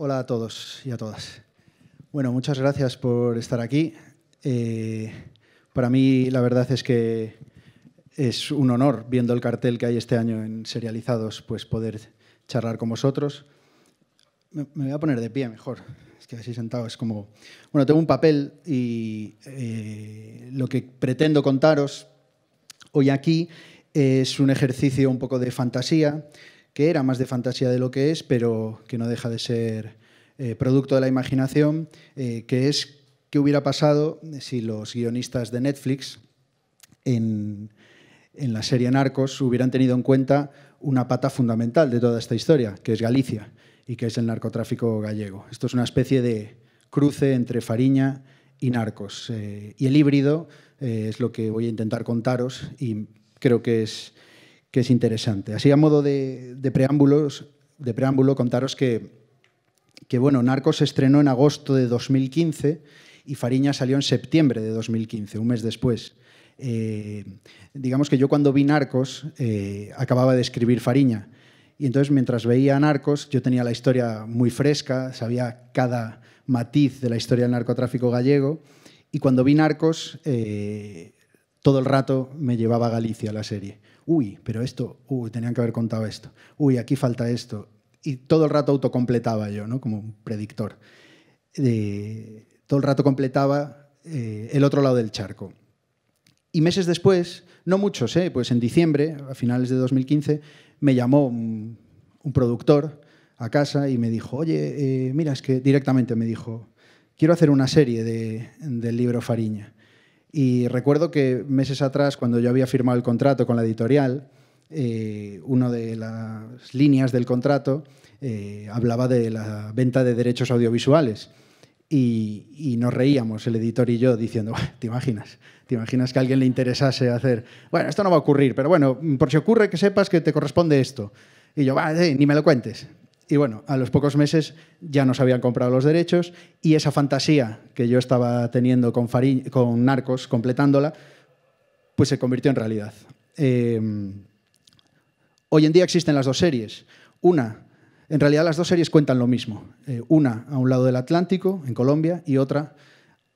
Hola a todos y a todas. Bueno, muchas gracias por estar aquí. Eh, para mí, la verdad es que es un honor, viendo el cartel que hay este año en Serializados, pues poder charlar con vosotros. Me, voy a poner de pie mejor. Es que así sentado es como... Bueno, tengo un papel y eh, lo que pretendo contaros hoy aquí es un ejercicio un poco de fantasía que era más de fantasía de lo que es, pero que no deja de ser eh, producto de la imaginación, eh, que es qué hubiera pasado si los guionistas de Netflix en, la serie Narcos hubieran tenido en cuenta una pata fundamental de toda esta historia, que es Galicia y que es el narcotráfico gallego. Esto es una especie de cruce entre Fariña y Narcos. Eh, y el híbrido es lo que voy a intentar contaros y creo que es que es interesante. Así a modo de, preámbulos, de preámbulo, contaros que, que bueno, Narcos estrenó en agosto de 2015 y Fariña salió en septiembre de 2015, un mes después. Eh, digamos que yo cuando vi Narcos eh, acababa de escribir Fariña. Y entonces mientras veía Narcos yo tenía la historia muy fresca, sabía cada matiz de la historia del narcotráfico gallego. Y cuando vi Narcos, eh, todo el rato me llevaba a Galicia la serie uy, pero esto, uy, tenían que haber contado esto, uy, aquí falta esto. Y todo el rato autocompletaba yo, ¿no? Como un predictor. todo el rato completaba eh, el otro lado del charco. Y meses después, no muchos, eh, pues en diciembre, a finales de 2015, me llamó un, productor a casa y me dijo, oye, eh, mira, es que directamente me dijo, quiero hacer una serie del libro Fariña. Y recuerdo que meses atrás, cuando yo había firmado el contrato con la editorial, eh, una de las líneas del contrato eh, hablaba de la venta de derechos audiovisuales. Y, nos reíamos, el editor y yo, diciendo, ¿te imaginas? ¿Te imaginas que a alguien le interesase hacer, bueno, esto no va a ocurrir, pero bueno, por si ocurre que sepas que te corresponde esto? Y yo, va, ni me lo cuentes. Y bueno, a los pocos meses ya nos habían comprado los derechos y esa fantasía que yo estaba teniendo con, Narcos, completándola, pues se convirtió en realidad. Em, hoy en día existen las dos series. Una, en realidad las dos series cuentan lo mismo. Eh, una a un lado del Atlántico, en Colombia, y otra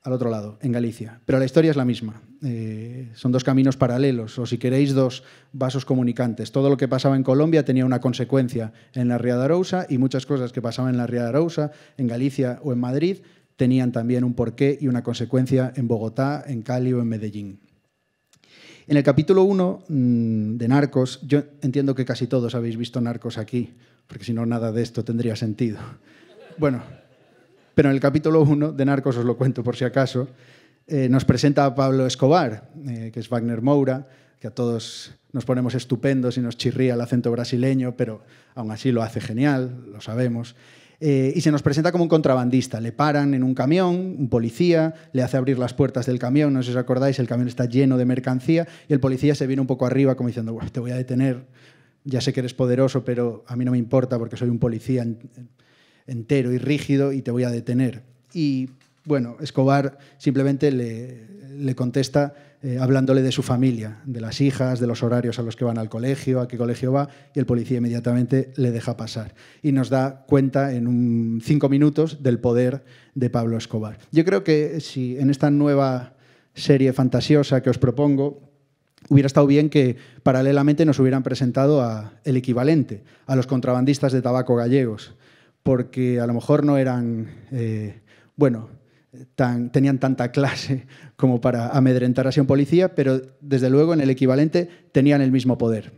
al otro lado, en Galicia. Pero la historia es la misma. Eh, son dos caminos paralelos, o si queréis, dos vasos comunicantes. Todo lo que pasaba en Colombia tenía una consecuencia en la Ría de Arousa y muchas cosas que pasaban en la Ría de Arousa, en Galicia o en Madrid, tenían también un porqué y una consecuencia en Bogotá, en Cali o en Medellín. En el capítulo 1 mm, de Narcos, yo entiendo que casi todos habéis visto Narcos aquí, porque si no, nada de esto tendría sentido. Bueno, pero en el capítulo 1 de Narcos, os lo cuento por si acaso, eh, nos presenta a Pablo Escobar, eh, que es Wagner Moura, que a todos nos ponemos estupendos y nos chirría el acento brasileño, pero aún así lo hace genial, lo sabemos. Eh, y se nos presenta como un contrabandista. Le paran en un camión, un policía le hace abrir las puertas del camión, no sé si os acordáis, el camión está lleno de mercancía y el policía se viene un poco arriba como diciendo, te voy a detener, ya sé que eres poderoso, pero a mí no me importa porque soy un policía, entero y rígido y te voy a detener. Y bueno, Escobar simplemente le, contesta eh, hablándole de su familia, de las hijas, de los horarios a los que van al colegio, a qué colegio va, y el policía inmediatamente le deja pasar. Y nos da cuenta en un cinco minutos del poder de Pablo Escobar. Yo creo que si en esta nueva serie fantasiosa que os propongo, hubiera estado bien que paralelamente nos hubieran presentado a el equivalente, a los contrabandistas de tabaco gallegos, porque a lo mejor no eran, eh, bueno, tenían tanta clase como para amedrentar a un policía, pero desde luego en el equivalente tenían el mismo poder.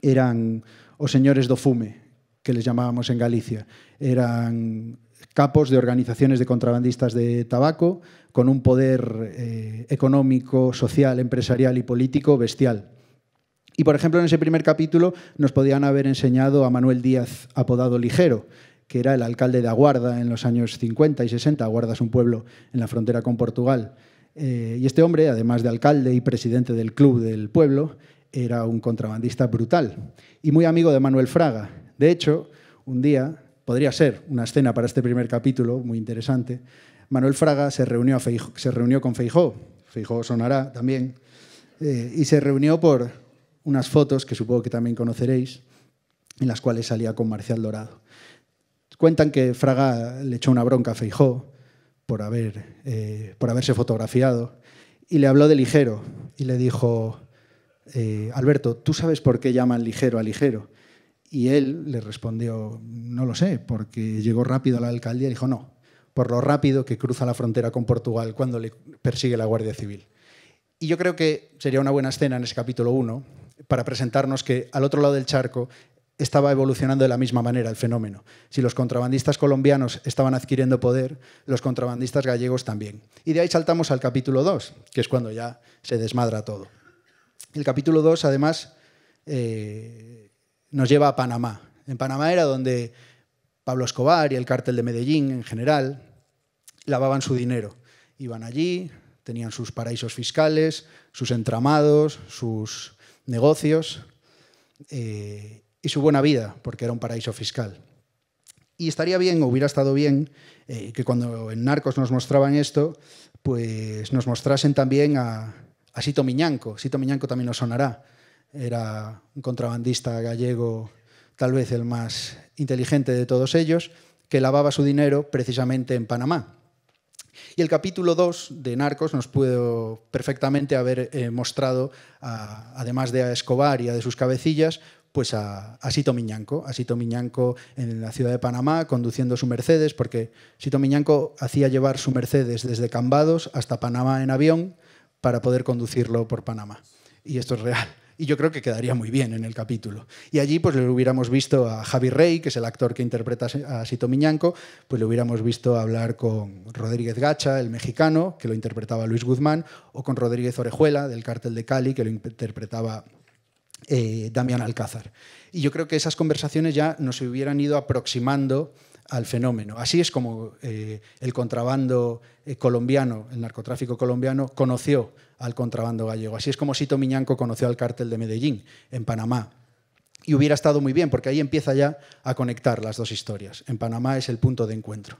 Eran los señores do fume, que les llamábamos en Galicia. Eran capos de organizaciones de contrabandistas de tabaco con un poder eh, económico, social, empresarial y político bestial. Y, por ejemplo, en ese primer capítulo nos podían haber enseñado a Manuel Díaz, apodado Ligero, que era el alcalde de Aguarda en los años 50 y 60. Aguarda es un pueblo en la frontera con Portugal. Eh, y este hombre, además de alcalde y presidente del club del pueblo, era un contrabandista brutal y muy amigo de Manuel Fraga. De hecho, un día, podría ser una escena para este primer capítulo, muy interesante, Manuel Fraga se reunió, con Feijó, Feijó sonará también, eh, y se reunió por unas fotos que supongo que también conoceréis, en las cuales salía con Marcial Dorado. Cuentan que Fraga le echó una bronca a Feijó eh, por, haberse fotografiado y le habló de ligero y le dijo, eh, Alberto, ¿tú sabes por qué llaman ligero a ligero? Y él le respondió, no lo sé, porque llegó rápido a la alcaldía y dijo, no, por lo rápido que cruza la frontera con Portugal cuando le persigue la Guardia Civil. Y yo creo que sería una buena escena en ese capítulo 1 para presentarnos que al otro lado del charco estaba evolucionando de la misma manera el fenómeno. Si los contrabandistas colombianos estaban adquiriendo poder, los contrabandistas gallegos también. Y de ahí saltamos al capítulo 2, que es cuando ya se desmadra todo. El capítulo 2, además, eh, nos lleva a Panamá. En Panamá era donde Pablo Escobar y el cártel de Medellín en general lavaban su dinero. Iban allí, tenían sus paraísos fiscales, sus entramados, sus negocios. Eh, y su buena vida, porque era un paraíso fiscal. Y estaría bien, o hubiera estado bien, eh, que cuando en Narcos nos mostraban esto, pues nos mostrasen también a, Sito Miñanco. Sito Miñanco también nos sonará. Era un contrabandista gallego, tal vez el más inteligente de todos ellos, que lavaba su dinero precisamente en Panamá. Y el capítulo 2 de Narcos nos pudo perfectamente haber eh, mostrado, además de a Escobar y a de sus cabecillas, pues a, Sito Miñanco, a Sito Miñanco en la ciudad de Panamá conduciendo su Mercedes, porque Sito Miñanco hacía llevar su Mercedes desde Cambados hasta Panamá en avión para poder conducirlo por Panamá. Y esto es real. Y yo creo que quedaría muy bien en el capítulo. Y allí pues le hubiéramos visto a Javi Rey, que es el actor que interpreta a Sito Miñanco, pues le hubiéramos visto hablar con Rodríguez Gacha, el mexicano, que lo interpretaba Luis Guzmán, o con Rodríguez Orejuela, del cártel de Cali, que lo interpretaba eh, Damián Alcázar. Y yo creo que esas conversaciones ya nos hubieran ido aproximando al fenómeno. Así es como eh, el contrabando eh, colombiano, el narcotráfico colombiano, conoció al contrabando gallego. Así es como Sito Miñanco conoció al cártel de Medellín, en Panamá. Y hubiera estado muy bien, porque ahí empieza ya a conectar las dos historias. En Panamá es el punto de encuentro.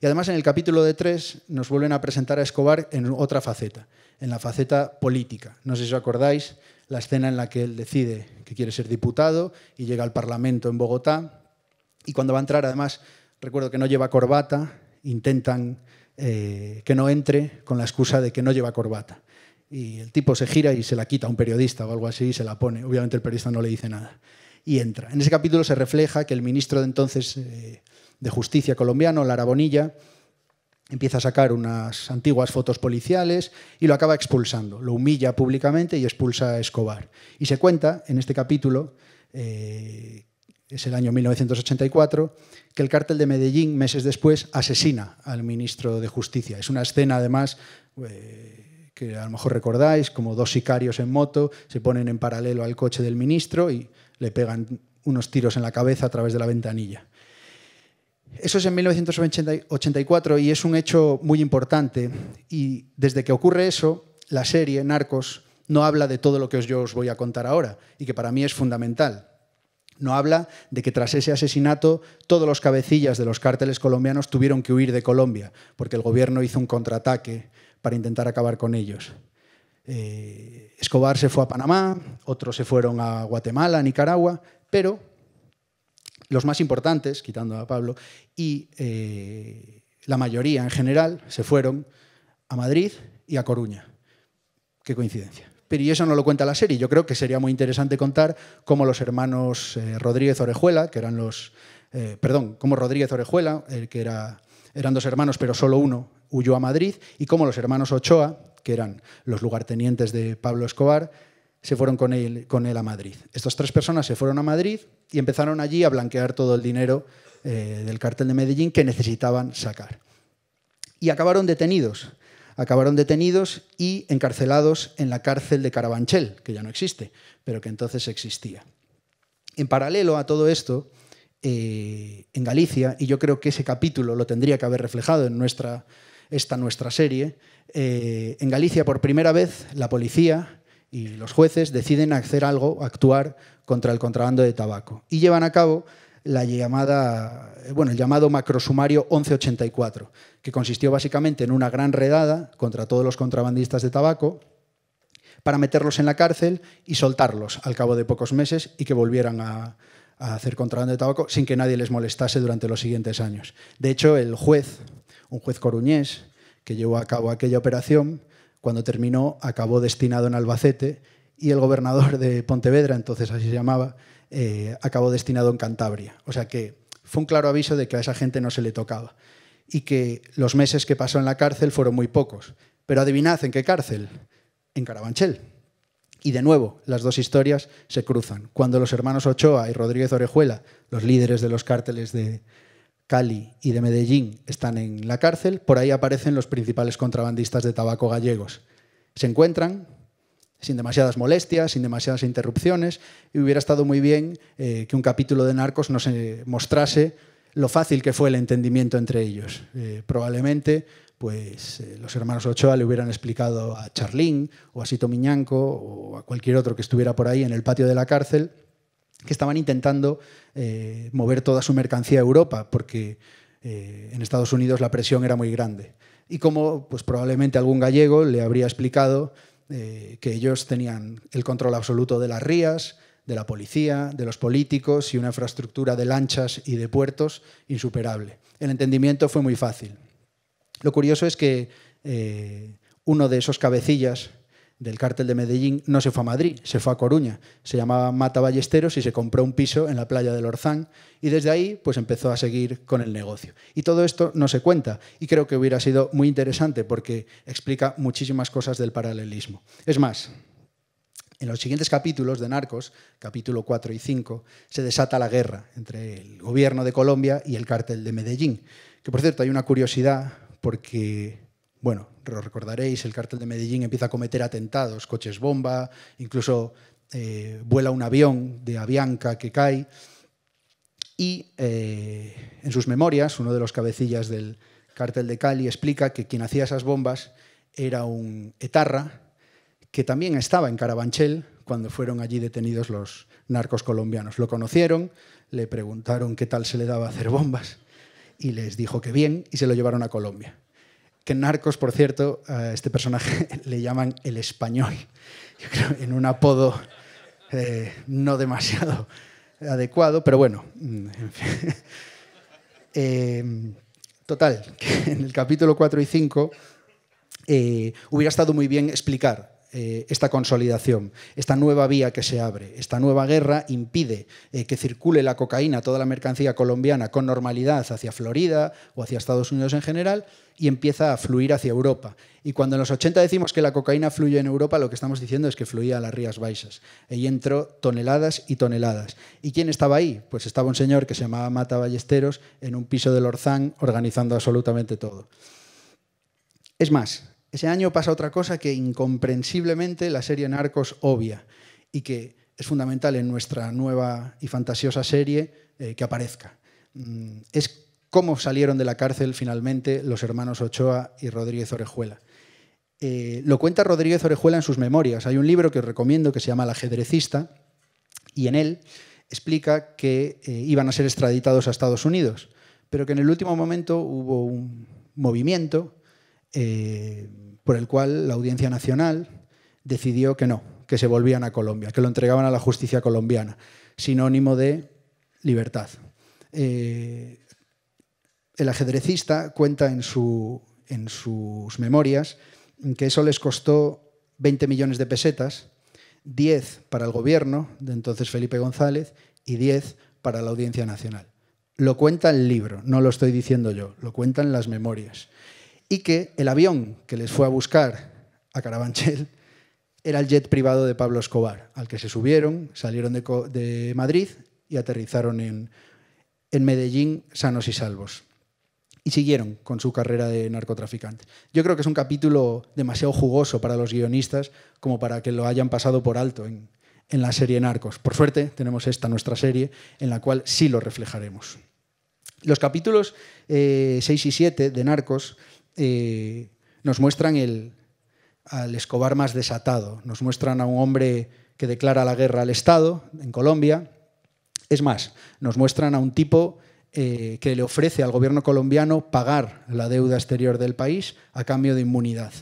Y además en el capítulo de tres nos vuelven a presentar a Escobar en otra faceta, en la faceta política. No sé si os acordáis, la escena en la que él decide que quiere ser diputado y llega al Parlamento en Bogotá. Y cuando va a entrar, además, recuerdo que no lleva corbata, intentan eh, que no entre con la excusa de que no lleva corbata. Y el tipo se gira y se la quita a un periodista o algo así y se la pone. Obviamente el periodista no le dice nada. Y entra. En ese capítulo se refleja que el ministro de entonces eh, de Justicia colombiano, Lara Bonilla, empieza a sacar unas antiguas fotos policiales y lo acaba expulsando. Lo humilla públicamente y expulsa a Escobar. Y se cuenta en este capítulo, eh, es el año 1984, que el cártel de Medellín meses después asesina al ministro de Justicia. Es una escena además... Eh, que a lo mejor recordáis, como dos sicarios en moto se ponen en paralelo al coche del ministro y le pegan unos tiros en la cabeza a través de la ventanilla. Eso es en 1984 y es un hecho muy importante. Y desde que ocurre eso, la serie Narcos no habla de todo lo que yo os voy a contar ahora y que para mí es fundamental. No habla de que tras ese asesinato todos los cabecillas de los cárteles colombianos tuvieron que huir de Colombia porque el gobierno hizo un contraataque para intentar acabar con ellos. Eh, Escobar se fue a Panamá, otros se fueron a Guatemala, Nicaragua, pero los más importantes, quitando a Pablo, y eh, la mayoría en general se fueron a Madrid y a Coruña. Qué coincidencia. Pero y eso no lo cuenta la serie. Yo creo que sería muy interesante contar cómo los hermanos eh, Rodríguez Orejuela, que eran los... Eh, perdón, cómo Rodríguez Orejuela, que era, eran dos hermanos, pero solo uno huyó a Madrid, y cómo los hermanos Ochoa, que eran los lugartenientes de Pablo Escobar, se fueron con él, con él a Madrid. Estas tres personas se fueron a Madrid y empezaron allí a blanquear todo el dinero eh, del cartel de Medellín que necesitaban sacar. Y acabaron detenidos. Acabaron detenidos y encarcelados en la cárcel de Carabanchel, que ya no existe, pero que entonces existía. En paralelo a todo esto, eh, en Galicia, y yo creo que ese capítulo lo tendría que haber reflejado en nuestra, esta nuestra serie, eh, en Galicia por primera vez la policía y los jueces deciden hacer algo, actuar contra el contrabando de tabaco y llevan a cabo la llamada, eh, bueno, el llamado macrosumario 1184, que consistió básicamente en una gran redada contra todos los contrabandistas de tabaco para meterlos en la cárcel y soltarlos al cabo de pocos meses y que volvieran a, a hacer contrabando de tabaco sin que nadie les molestase durante los siguientes años. De hecho, el juez, un juez coruñés, que llevó a cabo aquella operación, cuando terminó, acabó destinado en Albacete y el gobernador de Pontevedra, entonces así se llamaba, eh, acabó destinado en Cantabria. O sea que fue un claro aviso de que a esa gente no se le tocaba y que los meses que pasó en la cárcel fueron muy pocos. Pero adivinad en qué cárcel, en Carabanchel. Y de nuevo, las dos historias se cruzan. Cuando los hermanos Ochoa y Rodríguez Orejuela, los líderes de los cárteles de, Cali y de Medellín están en la cárcel, por ahí aparecen los principales contrabandistas de tabaco gallegos. Se encuentran sin demasiadas molestias, sin demasiadas interrupciones, y hubiera estado muy bien eh, que un capítulo de Narcos nos mostrase lo fácil que fue el entendimiento entre ellos. Eh, probablemente pues, eh, los hermanos Ochoa le hubieran explicado a Charlín o a Sito Miñanco o a cualquier otro que estuviera por ahí en el patio de la cárcel que estaban intentando eh, mover toda su mercancía a Europa, porque eh, en Estados Unidos la presión era muy grande. Y como pues, probablemente algún gallego le habría explicado eh, que ellos tenían el control absoluto de las rías, de la policía, de los políticos y una infraestructura de lanchas y de puertos insuperable. El entendimiento fue muy fácil. Lo curioso es que uno de esos cabecillas del cártel de Medellín no se fue a Madrid, se fue a Coruña. Se llamaba Mata Ballesteros y se compró un piso en la playa del Orzán y desde ahí pues empezó a seguir con el negocio. Y todo esto no se cuenta y creo que hubiera sido muy interesante porque explica muchísimas cosas del paralelismo. Es más, en los siguientes capítulos de Narcos, capítulo 4 y 5, se desata la guerra entre el gobierno de Colombia y el cártel de Medellín. Que por cierto, hay una curiosidad porque bueno, lo recordaréis, el cártel de Medellín empieza a cometer atentados, coches bomba, incluso eh, vuela un avión de Avianca que cae. Y eh, en sus memorias, uno de los cabecillas del cártel de Cali explica que quien hacía esas bombas era un etarra que también estaba en Carabanchel cuando fueron allí detenidos los narcos colombianos. Lo conocieron, le preguntaron qué tal se le daba hacer bombas y les dijo que bien y se lo llevaron a Colombia que Narcos, por cierto, a este personaje le llaman el español. Yo creo en un apodo eh, no demasiado adecuado, pero bueno, mm, eh, total, que en el capítulo 4 y 5 eh, hubiera estado muy bien explicar eh, esta consolidación, esta nueva vía que se abre, esta nueva guerra impide eh, que circule la cocaína, toda la mercancía colombiana, con normalidad hacia Florida o hacia Estados Unidos en general y empieza a fluir hacia Europa. Y cuando en los 80 decimos que la cocaína fluye en Europa, lo que estamos diciendo es que fluía a las Rías Baixas. Ahí entró toneladas y toneladas. ¿Y quién estaba ahí? Pues estaba un señor que se llamaba Mata Ballesteros en un piso del Orzán organizando absolutamente todo. Es más, ese año pasa otra cosa que incomprensiblemente la serie Narcos obvia y que es fundamental en nuestra nueva y fantasiosa serie eh, que aparezca. Mm, es cómo salieron de la cárcel finalmente los hermanos Ochoa y Rodríguez Orejuela. Eh, lo cuenta Rodríguez Orejuela en sus memorias. Hay un libro que recomiendo que se llama El ajedrecista y en él explica que eh, iban a ser extraditados a Estados Unidos, pero que en el último momento hubo un movimiento eh, por el cual la Audiencia Nacional decidió que no, que se volvían a Colombia, que lo entregaban a la justicia colombiana, sinónimo de libertad. Eh, el ajedrecista cuenta en, en sus memorias que eso les costó 20 millones de pesetas, 10 para el gobierno de entonces Felipe González y 10 para la Audiencia Nacional. Lo cuenta el libro, no lo estoy diciendo yo, lo cuentan las memorias y que el avión que les fue a buscar a Carabanchel era el jet privado de Pablo Escobar, al que se subieron, salieron de, Madrid y aterrizaron en, Medellín sanos y salvos. Y siguieron con su carrera de narcotraficante. Yo creo que es un capítulo demasiado jugoso para los guionistas como para que lo hayan pasado por alto en, la serie Narcos. Por suerte tenemos esta nuestra serie en la cual sí lo reflejaremos. Los capítulos 6 eh, y 7 de Narcos eh, nos muestran al Escobar más desatado, nos muestran a un hombre que declara la guerra al Estado en Colombia. Es más, nos muestran a un tipo eh, que le ofrece al gobierno colombiano pagar la deuda exterior del país a cambio de inmunidad.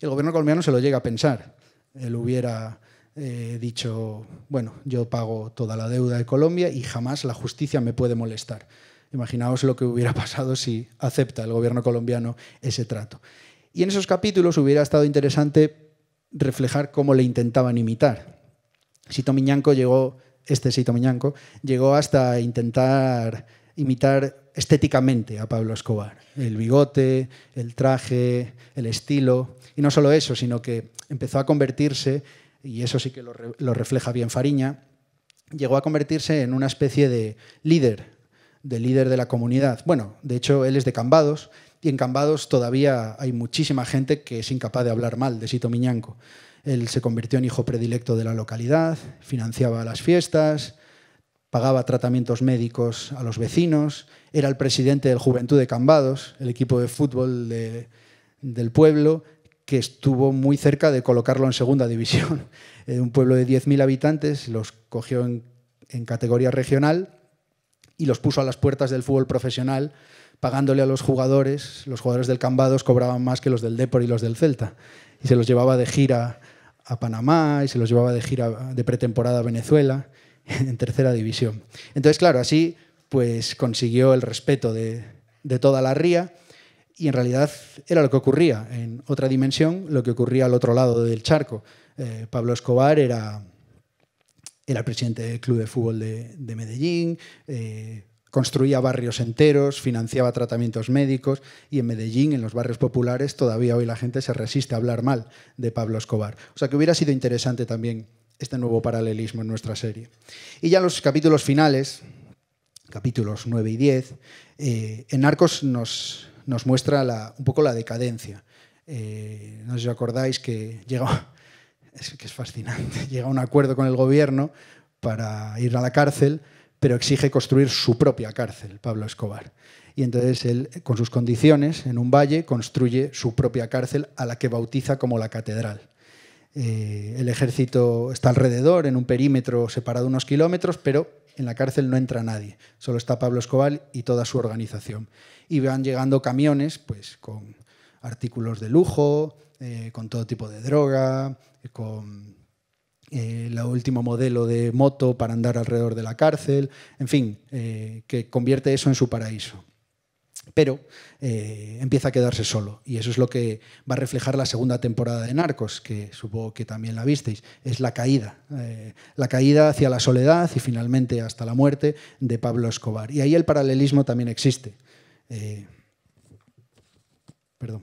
El gobierno colombiano se lo llega a pensar. Él hubiera eh, dicho, bueno, yo pago toda la deuda de Colombia y jamás la justicia me puede molestar. Imaginaos lo que hubiera pasado si acepta el gobierno colombiano ese trato. Y en esos capítulos hubiera estado interesante reflejar cómo le intentaban imitar. Sito Miñanco llegó, este Sito Miñanco, llegó hasta intentar imitar estéticamente a Pablo Escobar. El bigote, el traje, el estilo. Y no solo eso, sino que empezó a convertirse, y eso sí que lo, lo refleja bien Fariña, llegó a convertirse en una especie de líder de líder de la comunidad. Bueno, de hecho, él es de Cambados y en Cambados todavía hay muchísima gente que es incapaz de hablar mal de Sito Miñanco. Él se convirtió en hijo predilecto de la localidad, financiaba las fiestas, pagaba tratamientos médicos a los vecinos, era el presidente del Juventud de Cambados, el equipo de fútbol del pueblo, que estuvo muy cerca de colocarlo en segunda división. Eh, un pueblo de 10.000 habitantes, los cogió en, en categoría regional y los puso a las puertas del fútbol profesional, pagándole a los jugadores. Los jugadores del Cambados cobraban más que los del Depor y los del Celta. Y se los llevaba de gira a Panamá y se los llevaba de gira de pretemporada a Venezuela, en tercera división. Entonces, claro, así pues consiguió el respeto de, toda la ría y en realidad era lo que ocurría en otra dimensión, lo que ocurría al otro lado del charco. Eh, Pablo Escobar era era presidente del Club de Fútbol de, Medellín, eh, construía barrios enteros, financiaba tratamientos médicos y en Medellín, en los barrios populares, todavía hoy la gente se resiste a hablar mal de Pablo Escobar. O sea que hubiera sido interesante también este nuevo paralelismo en nuestra serie. Y ya los capítulos finales, capítulos 9 y 10, eh, en Arcos nos, muestra un poco la decadencia. Eh, no sé si os acordáis que llega, es que es fascinante, llega a un acuerdo con el gobierno para ir a la cárcel, pero exige construir su propia cárcel, Pablo Escobar. Y entonces él, con sus condiciones, en un valle, construye su propia cárcel a la que bautiza como la catedral. Eh, el ejército está alrededor, en un perímetro separado unos kilómetros, pero en la cárcel no entra nadie, solo está Pablo Escobar y toda su organización. Y van llegando camiones pues, con artículos de lujo, eh, con todo tipo de droga, con el eh, último modelo de moto para andar alrededor de la cárcel, en fin, eh, que convierte eso en su paraíso. Pero eh, empieza a quedarse solo y eso es lo que va a reflejar la segunda temporada de Narcos, que supongo que también la visteis, es la caída, la caída hacia la soledad y finalmente hasta la muerte de Pablo Escobar. Y ahí el paralelismo también existe. perdón.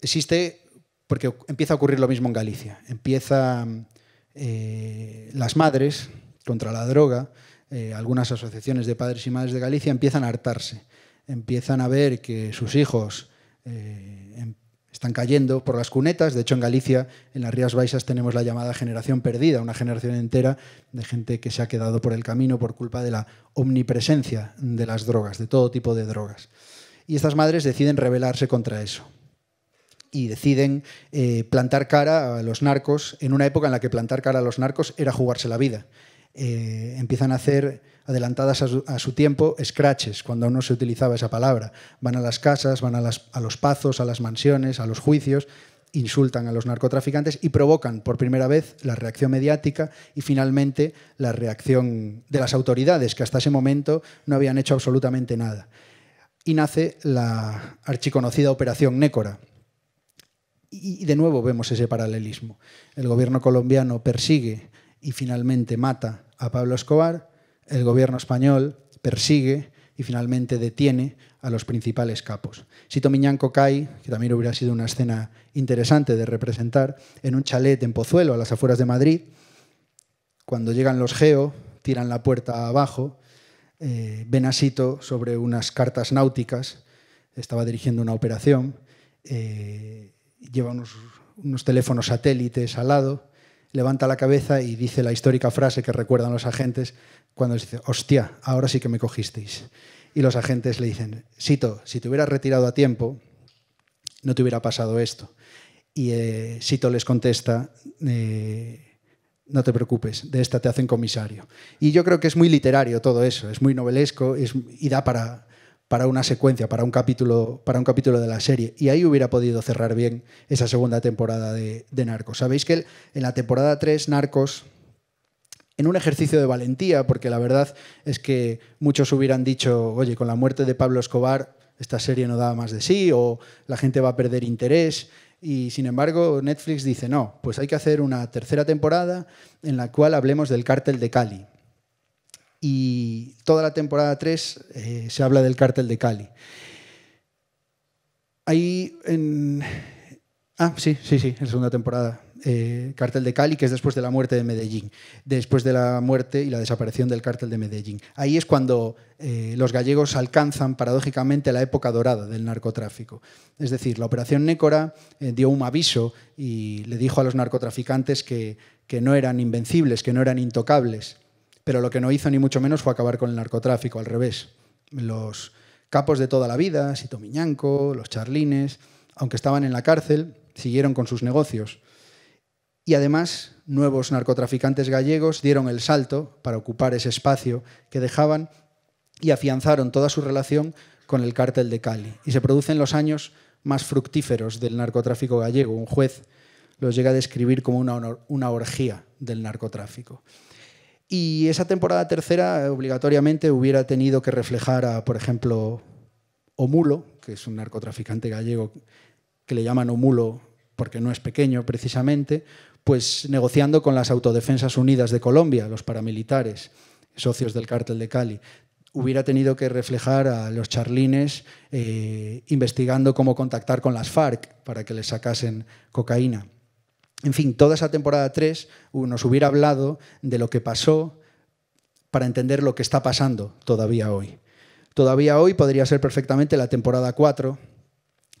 Existe porque empieza a ocurrir lo mismo en Galicia. Empieza eh, las madres contra la droga, eh, algunas asociaciones de padres y madres de Galicia empiezan a hartarse, empiezan a ver que sus hijos eh, em, están cayendo por las cunetas. De hecho, en Galicia, en las Rías Baixas, tenemos la llamada generación perdida, una generación entera de gente que se ha quedado por el camino por culpa de la omnipresencia de las drogas, de todo tipo de drogas. Y estas madres deciden rebelarse contra eso y deciden eh, plantar cara a los narcos en una época en la que plantar cara a los narcos era jugarse la vida. Eh, empiezan a hacer adelantadas a su, tiempo scratches, cuando aún no se utilizaba esa palabra. Van a las casas, van a, a los pazos, a las mansiones, a los juicios, insultan a los narcotraficantes y provocan por primera vez la reacción mediática y finalmente la reacción de las autoridades, que hasta ese momento no habían hecho absolutamente nada. Y nace la archiconocida Operación Nécora, y, de nuevo vemos ese paralelismo. El gobierno colombiano persigue y finalmente mata a Pablo Escobar, el gobierno español persigue y finalmente detiene a los principales capos. Sito Miñanco cae, que también hubiera sido una escena interesante de representar, en un chalet en Pozuelo, a las afueras de Madrid. Cuando llegan los geo, tiran la puerta abajo, eh, ven a Sito sobre unas cartas náuticas, estaba dirigiendo una operación, eh, lleva unos, teléfonos satélites al lado, levanta la cabeza y dice la histórica frase que recuerdan los agentes cuando les dice, hostia, ahora sí que me cogisteis. Y los agentes le dicen, Sito, si te hubieras retirado a tiempo, no te hubiera pasado esto. Y eh, Sito les contesta, eh, no te preocupes, de esta te hacen comisario. Y yo creo que es muy literario todo eso, es muy novelesco es, y da para, para una secuencia, para un capítulo, para un capítulo de la serie. Y ahí hubiera podido cerrar bien esa segunda temporada de, de Narcos. Sabéis que en la temporada 3, Narcos, en un ejercicio de valentía, porque la verdad es que muchos hubieran dicho, oye, con la muerte de Pablo Escobar, esta serie no da más de sí, o la gente va a perder interés. Y sin embargo, Netflix dice, no, pues hay que hacer una tercera temporada en la cual hablemos del cártel de Cali y toda la temporada 3 eh, se habla del cártel de Cali. Ahí en... Ah, sí, sí, sí, en la segunda temporada. Eh, cártel de Cali, que es después de la muerte de Medellín, después de la muerte y la desaparición del cártel de Medellín. Ahí es cuando eh, los gallegos alcanzan paradójicamente la época dorada del narcotráfico. Es decir, la operación Nécora dio un aviso y le dijo a los narcotraficantes que, que no eran invencibles, que no eran intocables pero lo que no hizo ni mucho menos fue acabar con el narcotráfico, al revés. Los capos de toda la vida, Sito Miñanco, los charlines, aunque estaban en la cárcel, siguieron con sus negocios. Y además, nuevos narcotraficantes gallegos dieron el salto para ocupar ese espacio que dejaban y afianzaron toda su relación con el cártel de Cali. Y se producen los años más fructíferos del narcotráfico gallego. Un juez los llega a describir como una, una orgía del narcotráfico. Y esa temporada tercera eh, obligatoriamente hubiera tenido que reflejar a, por ejemplo, Omulo, que es un narcotraficante gallego que le llaman Omulo porque no es pequeño precisamente, pues negociando con las Autodefensas Unidas de Colombia, los paramilitares, socios del cártel de Cali. Hubiera tenido que reflejar a los charlines eh, investigando cómo contactar con las FARC para que les sacasen cocaína en fin, toda esa temporada 3 uh, nos hubiera hablado de lo que pasó para entender lo que está pasando todavía hoy. Todavía hoy podría ser perfectamente la temporada 4,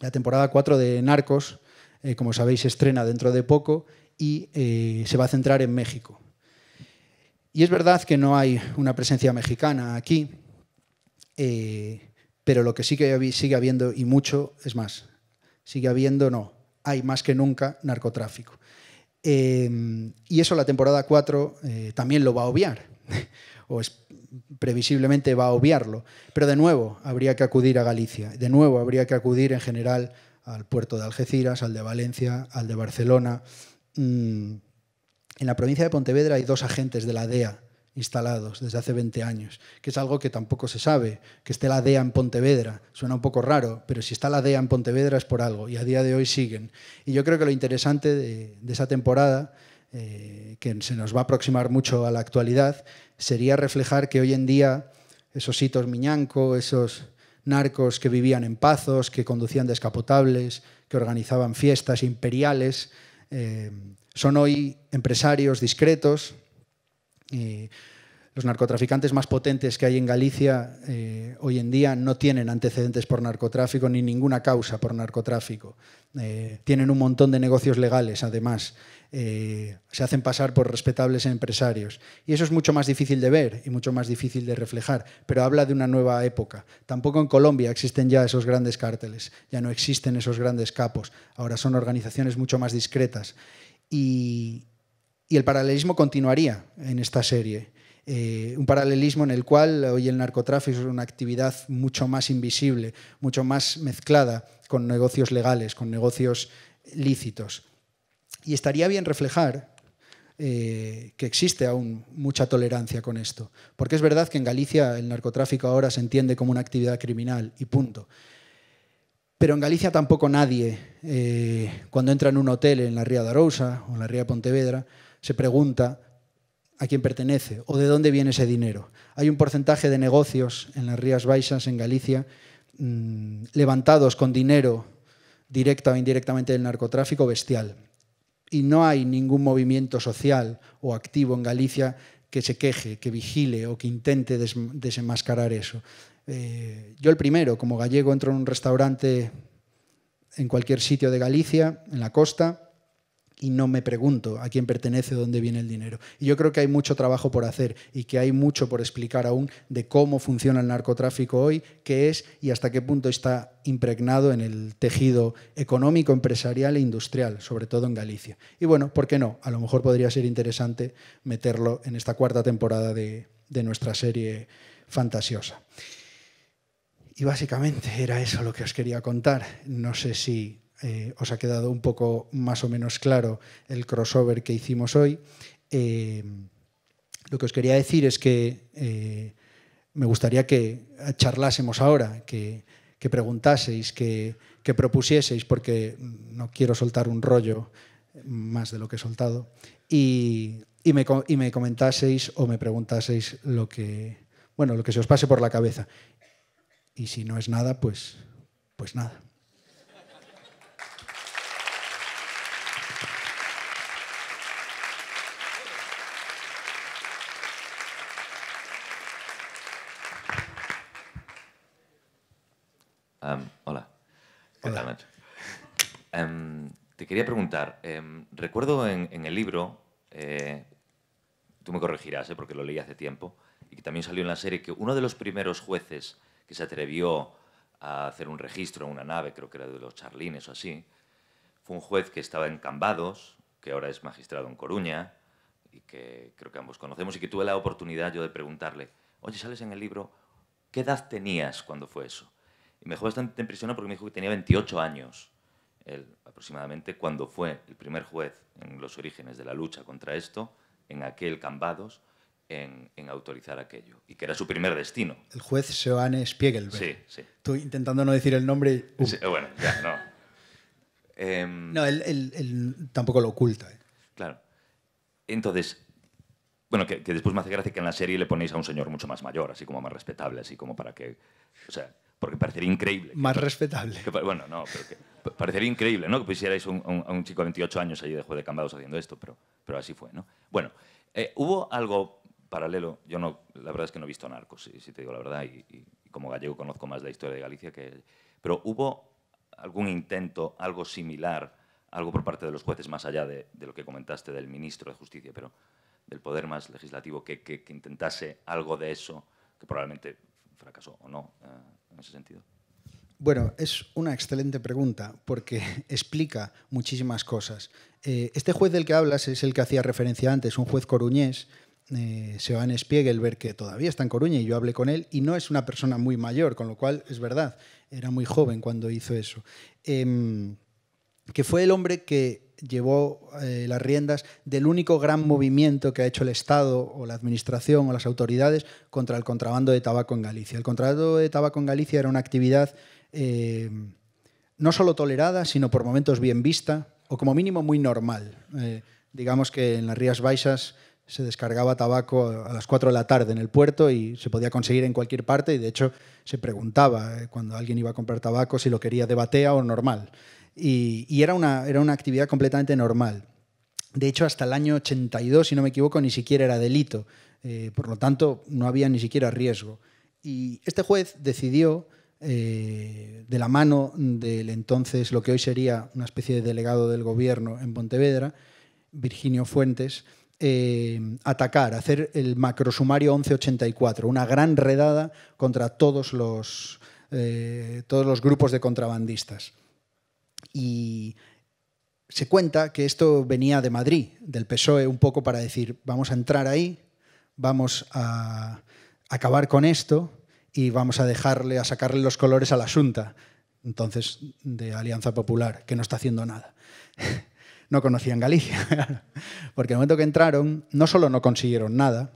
la temporada 4 de Narcos, eh, como sabéis, estrena dentro de poco y eh, se va a centrar en México. Y es verdad que no hay una presencia mexicana aquí, eh, pero lo que sí que sigue habiendo y mucho es más. Sigue habiendo, no, hay más que nunca narcotráfico. Eh, y eso la temporada 4 eh, también lo va a obviar, o es, previsiblemente va a obviarlo. Pero de nuevo habría que acudir a Galicia, de nuevo habría que acudir en general al puerto de Algeciras, al de Valencia, al de Barcelona. Mm, en la provincia de Pontevedra hay dos agentes de la DEA instalados desde hace 20 años, que es algo que tampoco se sabe, que esté la DEA en Pontevedra. Suena un poco raro, pero si está la DEA en Pontevedra es por algo y a día de hoy siguen. Y yo creo que lo interesante de, esa temporada, eh, que se nos va a aproximar mucho a la actualidad, sería reflejar que hoy en día esos hitos miñanco, esos narcos que vivían en pazos, que conducían descapotables, que organizaban fiestas imperiales, eh, son hoy empresarios discretos, eh, los narcotraficantes más potentes que hay en Galicia eh, hoy en día no tienen antecedentes por narcotráfico ni ninguna causa por narcotráfico. Eh, tienen un montón de negocios legales, además. se hacen pasar por respetables empresarios. Y eso es mucho más difícil de ver y mucho más difícil de reflejar, pero habla de una nueva época. Tampoco en Colombia existen ya esos grandes cárteles, ya no existen esos grandes capos. Ahora son organizaciones mucho más discretas. Y, y el paralelismo continuaría en esta serie. Eh, un paralelismo en el cual hoy el narcotráfico es una actividad mucho más invisible, mucho más mezclada con negocios legales, con negocios lícitos. Y estaría bien reflejar eh, que existe aún mucha tolerancia con esto, porque es verdad que en Galicia el narcotráfico ahora se entiende como una actividad criminal y punto. Pero en Galicia tampoco nadie, eh, cuando entra en un hotel en la Ría de Arousa o en la Ría de Pontevedra, se pregunta a quién pertenece o de dónde viene ese dinero. Hay un porcentaje de negocios en las Rías Baixas, en Galicia, mm, levantados con dinero directa o indirectamente del narcotráfico bestial. Y no hay ningún movimiento social o activo en Galicia que se queje, que vigile o que intente desenmascarar eso. Eh, yo el primero, como gallego, entro en un restaurante en cualquier sitio de Galicia, en la costa, y no me pregunto a quién pertenece, dónde viene el dinero. Y yo creo que hay mucho trabajo por hacer y que hay mucho por explicar aún de cómo funciona el narcotráfico hoy, qué es y hasta qué punto está impregnado en el tejido económico, empresarial e industrial, sobre todo en Galicia. Y bueno, ¿por qué no? A lo mejor podría ser interesante meterlo en esta cuarta temporada de, de nuestra serie fantasiosa. Y básicamente era eso lo que os quería contar. No sé si eh, os ha quedado un poco más o menos claro el crossover que hicimos hoy. Eh, lo que os quería decir es que eh, me gustaría que charlásemos ahora, que, preguntaseis, que, propusieseis, porque no quiero soltar un rollo más de lo que he soltado, y, me, y me comentaseis o me preguntaseis lo que, bueno, lo que se os pase por la cabeza. Y si no es nada, pues, pues nada. quería preguntar, em, recuerdo en, el libro, eh, tú me corregirás eh, porque lo leí hace tiempo, y que también salió en la serie, que uno de los primeros jueces que se atrevió a hacer un registro en una nave, creo que era de los Charlines o así, fue un juez que estaba en Cambados, que ahora es magistrado en Coruña, y que creo que ambos conocemos, y que tuve la oportunidad yo de preguntarle, oye, sales en el libro, ¿qué edad tenías cuando fue eso? Y me dejó bastante impresionado porque me dijo que tenía 28 años él aproximadamente cuando fue el primer juez en los orígenes de la lucha contra esto, en aquel Cambados, en, autorizar aquello, y que era su primer destino. El juez Seoane Spiegelberg. Sí, sí. Tú intentando no decir el nombre. Uh. bueno, ya, no. no, em. él, tampoco lo oculta. ¿eh? Claro. Entonces, bueno, que, después me hace gracia que en la serie le ponéis a un señor mucho más mayor, así como más respetable, así como para que. O sea, porque parecería increíble. Más respetable. Que, bueno, no, pero que parecería increíble, ¿no? Que pusierais a un, chico de 28 años ahí de juez de cambados haciendo esto, pero, pero así fue, ¿no? Bueno, eh, hubo algo paralelo. Yo no, la verdad es que no he visto narcos, si, si te digo la verdad, y, como gallego conozco más la historia de Galicia que. Pero hubo algún intento, algo similar, algo por parte de los jueces, más allá de lo que comentaste del ministro de Justicia, pero del poder más legislativo que, intentase algo de eso, que probablemente fracasó o no eh, en ese sentido? Bueno, es una excelente pregunta porque explica muchísimas cosas. Eh, este juez del que hablas es el que hacía referencia antes, un juez coruñés, se eh, el ver que todavía está en Coruña y yo hablé con él, y no es una persona muy mayor, con lo cual es verdad, era muy joven cuando hizo eso. Em, que fue el hombre que llevó eh, las riendas del único gran movimiento que ha hecho el Estado o la Administración o las autoridades contra el contrabando de tabaco en Galicia. El contrabando de tabaco en Galicia era una actividad eh, no solo tolerada, sino por momentos bien vista o como mínimo muy normal. Eh, digamos que en las Rías Baixas se descargaba tabaco a las 4 de la tarde en el puerto y se podía conseguir en cualquier parte y de hecho se preguntaba cuando alguien iba a comprar tabaco si lo quería de batea o normal y, era, una, actividad completamente normal. De hecho, hasta el año 82, si no me equivoco, ni siquiera era delito. Eh, por lo tanto, no había ni siquiera riesgo. Y este juez decidió, eh, de la mano del entonces, lo que hoy sería una especie de delegado del gobierno en Pontevedra, Virginio Fuentes, eh, atacar, hacer el macrosumario 1184, una gran redada contra todos todos los grupos de contrabandistas y se cuenta que esto venía de Madrid, del PSOE, un poco para decir, vamos a entrar ahí, vamos a acabar con esto y vamos a dejarle, a sacarle los colores a la Junta, entonces de Alianza Popular, que no está haciendo nada. no conocían Galicia, porque el momento que entraron, no solo no consiguieron nada,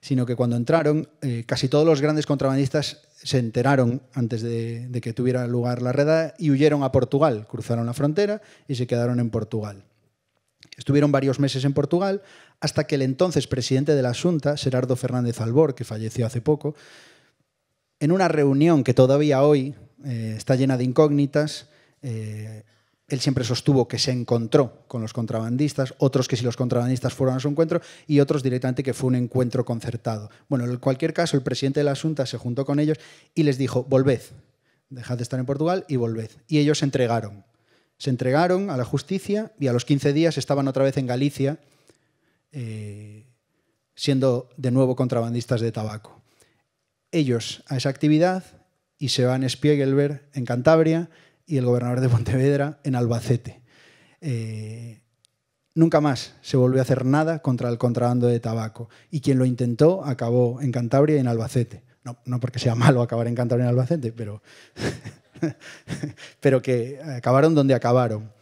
sino que cuando entraron, eh, casi todos los grandes contrabandistas se enteraron antes de, que tuviera lugar la redada y huyeron a Portugal, cruzaron la frontera y se quedaron en Portugal. Estuvieron varios meses en Portugal hasta que el entonces presidente de la Junta, Gerardo Fernández Albor, que falleció hace poco, en una reunión que todavía hoy eh, está llena de incógnitas, eh, él siempre sostuvo que se encontró con los contrabandistas, otros que si los contrabandistas fueron a su encuentro y otros directamente que fue un encuentro concertado. Bueno, en cualquier caso, el presidente de la Junta se juntó con ellos y les dijo, volved, dejad de estar en Portugal y volved. Y ellos se entregaron. Se entregaron a la justicia y a los 15 días estaban otra vez en Galicia eh, siendo de nuevo contrabandistas de tabaco. Ellos a esa actividad y se van a Spiegelberg en Cantabria y el gobernador de Pontevedra en Albacete. Eh, nunca más se volvió a hacer nada contra el contrabando de tabaco y quien lo intentó acabó en Cantabria y en Albacete. No, porque sea malo acabar en Cantabria y en Albacete, pero, pero que acabaron donde acabaron.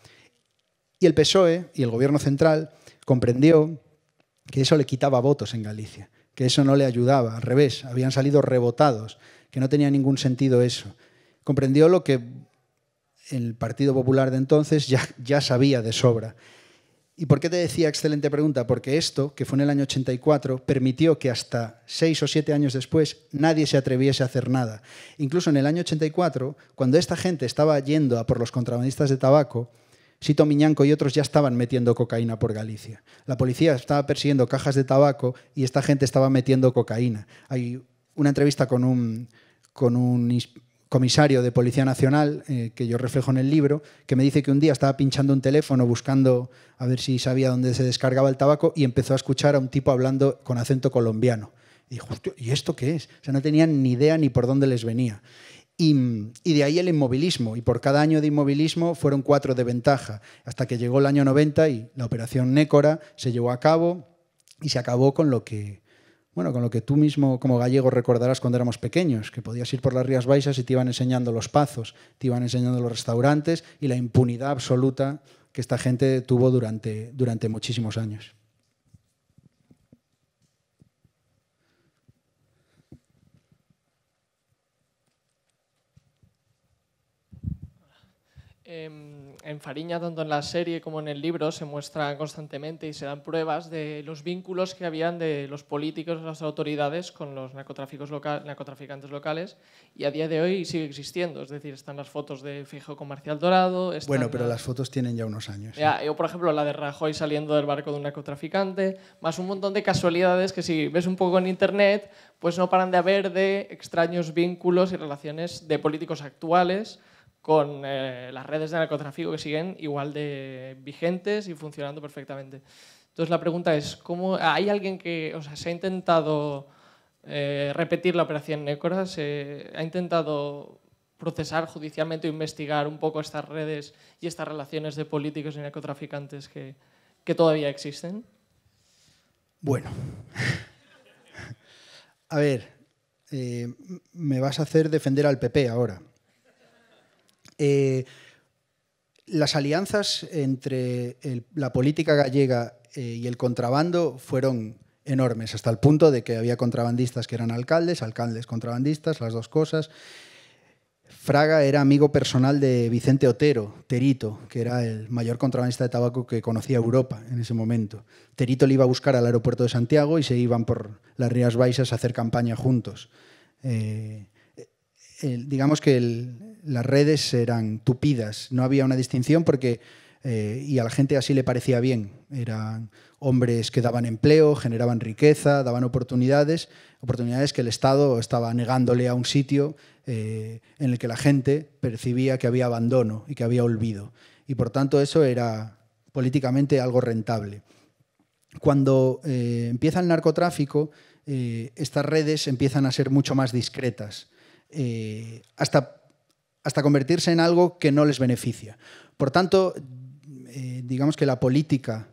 Y el PSOE y el gobierno central comprendió que eso le quitaba votos en Galicia, que eso no le ayudaba, al revés, habían salido rebotados, que no tenía ningún sentido eso. Comprendió lo que el Partido Popular de entonces ya, sabía de sobra. ¿Y por qué te decía excelente pregunta? Porque esto, que fue en el año 84, permitió que hasta seis o siete años después nadie se atreviese a hacer nada. Incluso en el año 84, cuando esta gente estaba yendo a por los contrabandistas de tabaco, Sito Miñanco y otros ya estaban metiendo cocaína por Galicia. La policía estaba persiguiendo cajas de tabaco y esta gente estaba metiendo cocaína. Hay una entrevista con un, con un comisario de Policía Nacional, eh, que yo reflejo en el libro, que me dice que un día estaba pinchando un teléfono buscando a ver si sabía dónde se descargaba el tabaco y empezó a escuchar a un tipo hablando con acento colombiano. Y dijo, ¿y esto qué es? O sea, no tenían ni idea ni por dónde les venía. Y, y, de ahí el inmovilismo. Y por cada año de inmovilismo fueron cuatro de ventaja, hasta que llegó el año 90 y la operación Nécora se llevó a cabo y se acabó con lo que, bueno, con lo que tú mismo como gallego recordarás cuando éramos pequeños, que podías ir por las Rías Baixas y te iban enseñando los pazos, te iban enseñando los restaurantes y la impunidad absoluta que esta gente tuvo durante, durante muchísimos años. Em, en Fariña, tanto en la serie como en el libro, se muestra constantemente y se dan pruebas de los vínculos que habían de los políticos, las autoridades con los narcotraficantes locales y a día de hoy sigue existiendo. Es decir, están las fotos de Fijo con Marcial Dorado. Bueno, pero las fotos tienen ya unos años. ¿eh? yo, por ejemplo, la de Rajoy saliendo del barco de un narcotraficante, más un montón de casualidades que si ves un poco en Internet, pues no paran de haber de extraños vínculos y relaciones de políticos actuales con eh, las redes de narcotráfico que siguen igual de vigentes y funcionando perfectamente. Entonces la pregunta es, ¿cómo, ¿hay alguien que o sea, se ha intentado eh, repetir la operación Nécora? ¿Se ha intentado procesar judicialmente o investigar un poco estas redes y estas relaciones de políticos y narcotraficantes que, todavía existen? Bueno, a ver, eh, me vas a hacer defender al PP ahora. Eh, las alianzas entre la política gallega eh, y el contrabando fueron enormes, hasta el punto de que había contrabandistas que eran alcaldes, alcaldes contrabandistas, las dos cosas. Fraga era amigo personal de Vicente Otero, Terito, que era el mayor contrabandista de tabaco que conocía Europa en ese momento. Terito le iba a buscar al aeropuerto de Santiago y se iban por las Rías Baixas a hacer campaña juntos. Eh, digamos que el, las redes eran tupidas, no había una distinción porque, eh, y a la gente así le parecía bien, eran hombres que daban empleo, generaban riqueza, daban oportunidades, oportunidades que el Estado estaba negándole a un sitio eh, en el que la gente percibía que había abandono y que había olvido. Y por tanto eso era políticamente algo rentable. Cuando eh, empieza el narcotráfico, estas redes empiezan a ser mucho más discretas. hasta hasta convertirse en algo que no les beneficia. Por tanto, eh, digamos que la política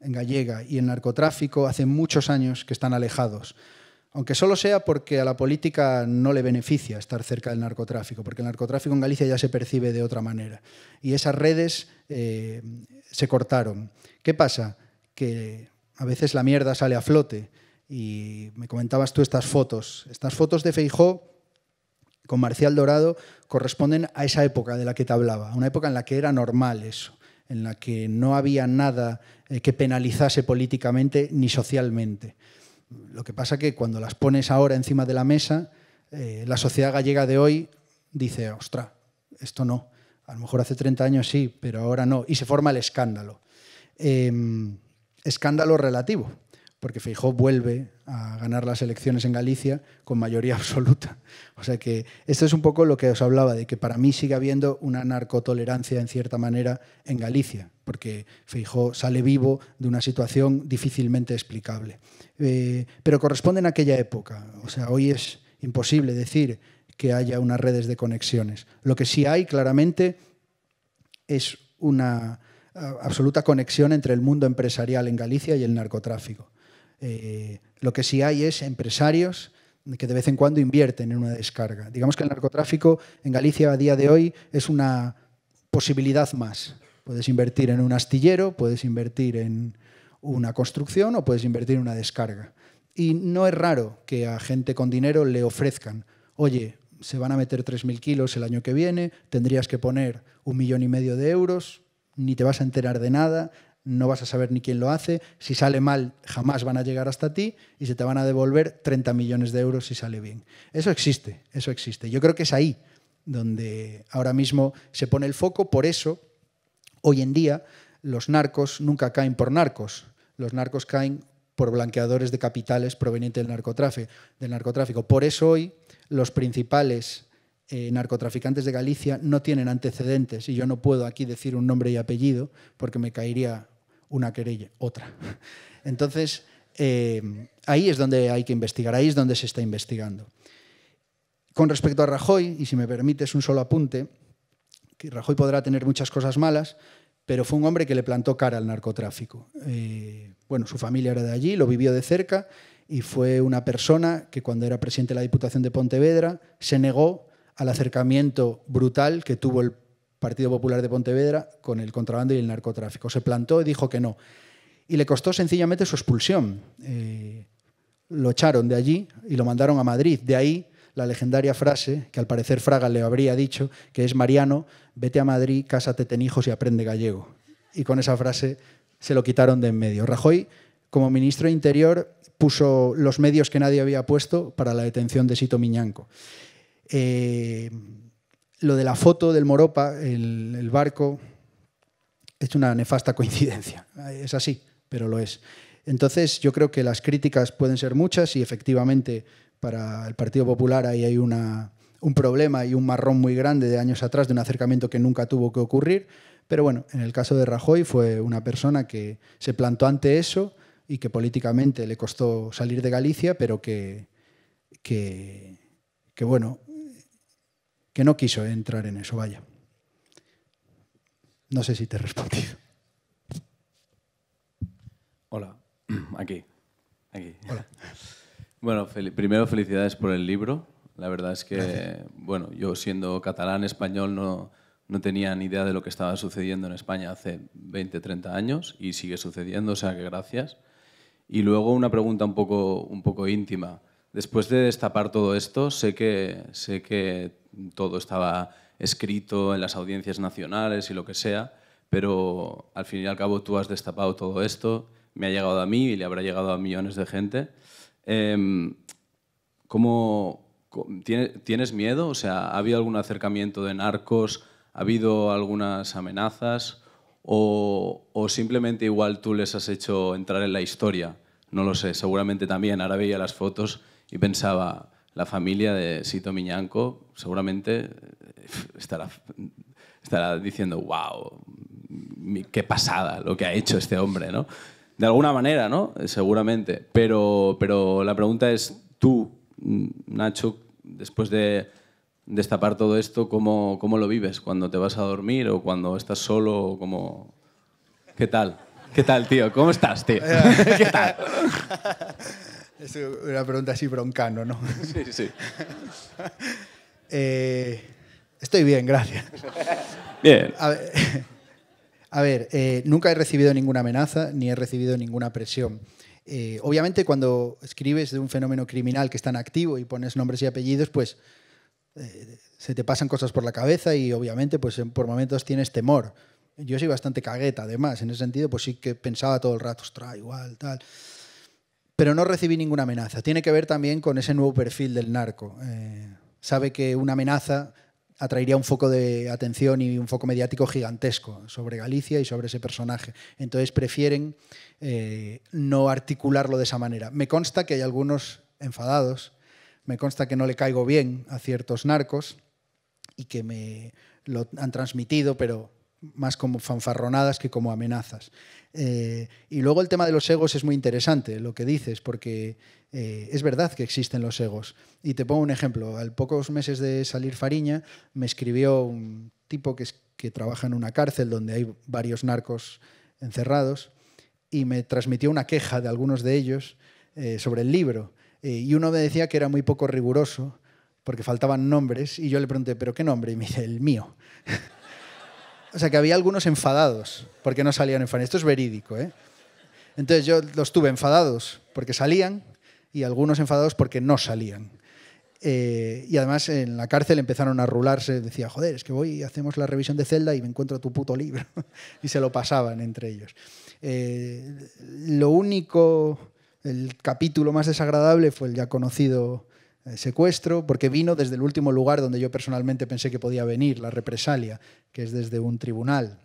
en gallega y el narcotráfico hace muchos años que están alejados, aunque solo sea porque a la política no le beneficia estar cerca del narcotráfico, porque el narcotráfico en Galicia ya se percibe de otra manera y esas redes eh, se cortaron. ¿Qué pasa? Que a veces la mierda sale a flote y me comentabas tú estas fotos, estas fotos de Feijó con Marcial Dorado corresponden a esa época de la que te hablaba, una época en la que era normal eso, en la que no había nada eh, que penalizase políticamente ni socialmente. Lo que pasa que cuando las pones ahora encima de la mesa, eh, la sociedad gallega de hoy dice, ostra, esto no. A lo mejor hace 30 años sí, pero ahora no. Y se forma el escándalo. Em, escándalo relativo porque Feijó vuelve a ganar las elecciones en Galicia con mayoría absoluta. O sea que esto es un poco lo que os hablaba, de que para mí sigue habiendo una narcotolerancia en cierta manera en Galicia, porque Feijó sale vivo de una situación difícilmente explicable. Eh, pero corresponden a aquella época. O sea, hoy es imposible decir que haya unas redes de conexiones. Lo que sí hay claramente es una absoluta conexión entre el mundo empresarial en Galicia y el narcotráfico. Eh, lo que sí hay es empresarios que de vez en cuando invierten en una descarga. Digamos que el narcotráfico en Galicia a día de hoy es una posibilidad más. Puedes invertir en un astillero, puedes invertir en una construcción o puedes invertir en una descarga. Y no es raro que a gente con dinero le ofrezcan, oye, se van a meter 3.000 kilos el año que viene, tendrías que poner un millón y medio de euros, ni te vas a enterar de nada, no vas a saber ni quién lo hace, si sale mal jamás van a llegar hasta ti y se te van a devolver 30 millones de euros si sale bien. Eso existe, eso existe. Yo creo que es ahí donde ahora mismo se pone el foco, por eso hoy en día los narcos nunca caen por narcos, los narcos caen por blanqueadores de capitales provenientes del narcotráfico. Del narcotráfico. Por eso hoy los principales eh, narcotraficantes de Galicia no tienen antecedentes y yo no puedo aquí decir un nombre y apellido porque me caería una querella, otra. Entonces, eh, ahí es donde hay que investigar, ahí es donde se está investigando. Con respecto a Rajoy, y si me permites un solo apunte, que Rajoy podrá tener muchas cosas malas, pero fue un hombre que le plantó cara al narcotráfico. Eh, bueno, su familia era de allí, lo vivió de cerca y fue una persona que cuando era presidente de la Diputación de Pontevedra se negó al acercamiento brutal que tuvo el Partido Popular de Pontevedra con el contrabando y el narcotráfico. Se plantó y dijo que no. Y le costó sencillamente su expulsión. Eh, lo echaron de allí y lo mandaron a Madrid. De ahí la legendaria frase que al parecer Fraga le habría dicho, que es Mariano, vete a Madrid, cásate, ten hijos y aprende gallego. Y con esa frase se lo quitaron de en medio. Rajoy, como ministro de Interior, puso los medios que nadie había puesto para la detención de Sito Miñanco. Eh, lo de la foto del Moropa, el, barco, es una nefasta coincidencia. Es así, pero lo es. Entonces, yo creo que las críticas pueden ser muchas y efectivamente para el Partido Popular ahí hay un problema y un marrón muy grande de años atrás de un acercamiento que nunca tuvo que ocurrir. Pero bueno, en el caso de Rajoy fue una persona que se plantó ante eso y que políticamente le costó salir de Galicia, pero que, que bueno, que no quiso entrar en eso, vaya. No sé si te he respondido. Hola, aquí. aquí. Bueno, primero felicidades por el libro. La verdad es que, bueno, yo siendo catalán, español, no, tenía ni idea de lo que estaba sucediendo en España hace 20, 30 años y sigue sucediendo, o sea que gracias. Y luego una pregunta un poco, un poco íntima. Después de destapar todo esto, sé que, sé que todo estaba escrito en las audiencias nacionales y lo que sea, pero al fin y al cabo tú has destapado todo esto, me ha llegado a mí y le habrá llegado a millones de gente. Em, ¿cómo, ¿tienes, miedo? O sea, ¿ha habido algún acercamiento de narcos? ¿Ha habido algunas amenazas? O, o, simplemente igual tú les has hecho entrar en la historia? No lo sé, seguramente también. Ahora veía las fotos y pensaba, la familia de Sito Miñanco seguramente eh, estará, estará diciendo, wow, qué pasada lo que ha hecho este hombre, ¿no? De alguna manera, ¿no? Seguramente. Pero, pero la pregunta es, tú, Nacho, después de destapar todo esto, ¿cómo, ¿cómo, lo vives? ¿Cuando te vas a dormir o cuando estás solo? ¿Qué tal? ¿Qué tal, tío? ¿Cómo estás, tío? ¿Qué tal? Es una pregunta así broncano, ¿no? Sí, sí. eh, estoy bien, gracias. Bien. A ver, eh, nunca he recibido ninguna amenaza ni he recibido ninguna presión. Eh, obviamente cuando escribes de un fenómeno criminal que está en activo y pones nombres y apellidos, pues eh, se te pasan cosas por la cabeza y obviamente pues por momentos tienes temor. Yo soy bastante cagueta además, en ese sentido pues sí que pensaba todo el rato, ostras, igual, tal pero no recibí ninguna amenaza. Tiene que ver también con ese nuevo perfil del narco. Eh, sabe que una amenaza atraería un foco de atención y un foco mediático gigantesco sobre Galicia y sobre ese personaje. Entonces prefieren eh, no articularlo de esa manera. Me consta que hay algunos enfadados, me consta que no le caigo bien a ciertos narcos y que me lo han transmitido, pero más como fanfarronadas que como amenazas. Eh, y luego el tema de los egos es muy interesante, lo que dices, porque eh, es verdad que existen los egos. Y te pongo un ejemplo. Al pocos meses de salir Fariña, me escribió un tipo que, que trabaja en una cárcel donde hay varios narcos encerrados y me transmitió una queja de algunos de ellos eh, sobre el libro. y uno me decía que era muy poco riguroso porque faltaban nombres y yo le pregunté, ¿pero qué nombre? Y me dice, el mío. O sea, que había algunos enfadados porque no salían en Esto es verídico, ¿eh? Entonces yo los tuve enfadados porque salían y algunos enfadados porque no salían. Eh, y además en la cárcel empezaron a rularse, decía, joder, es que voy y hacemos la revisión de celda y me encuentro tu puto libro. y se lo pasaban entre ellos. Eh, lo único, el capítulo más desagradable fue el ya conocido eh, secuestro, porque vino desde el último lugar donde yo personalmente pensé que podía venir, la represalia, que es desde un tribunal.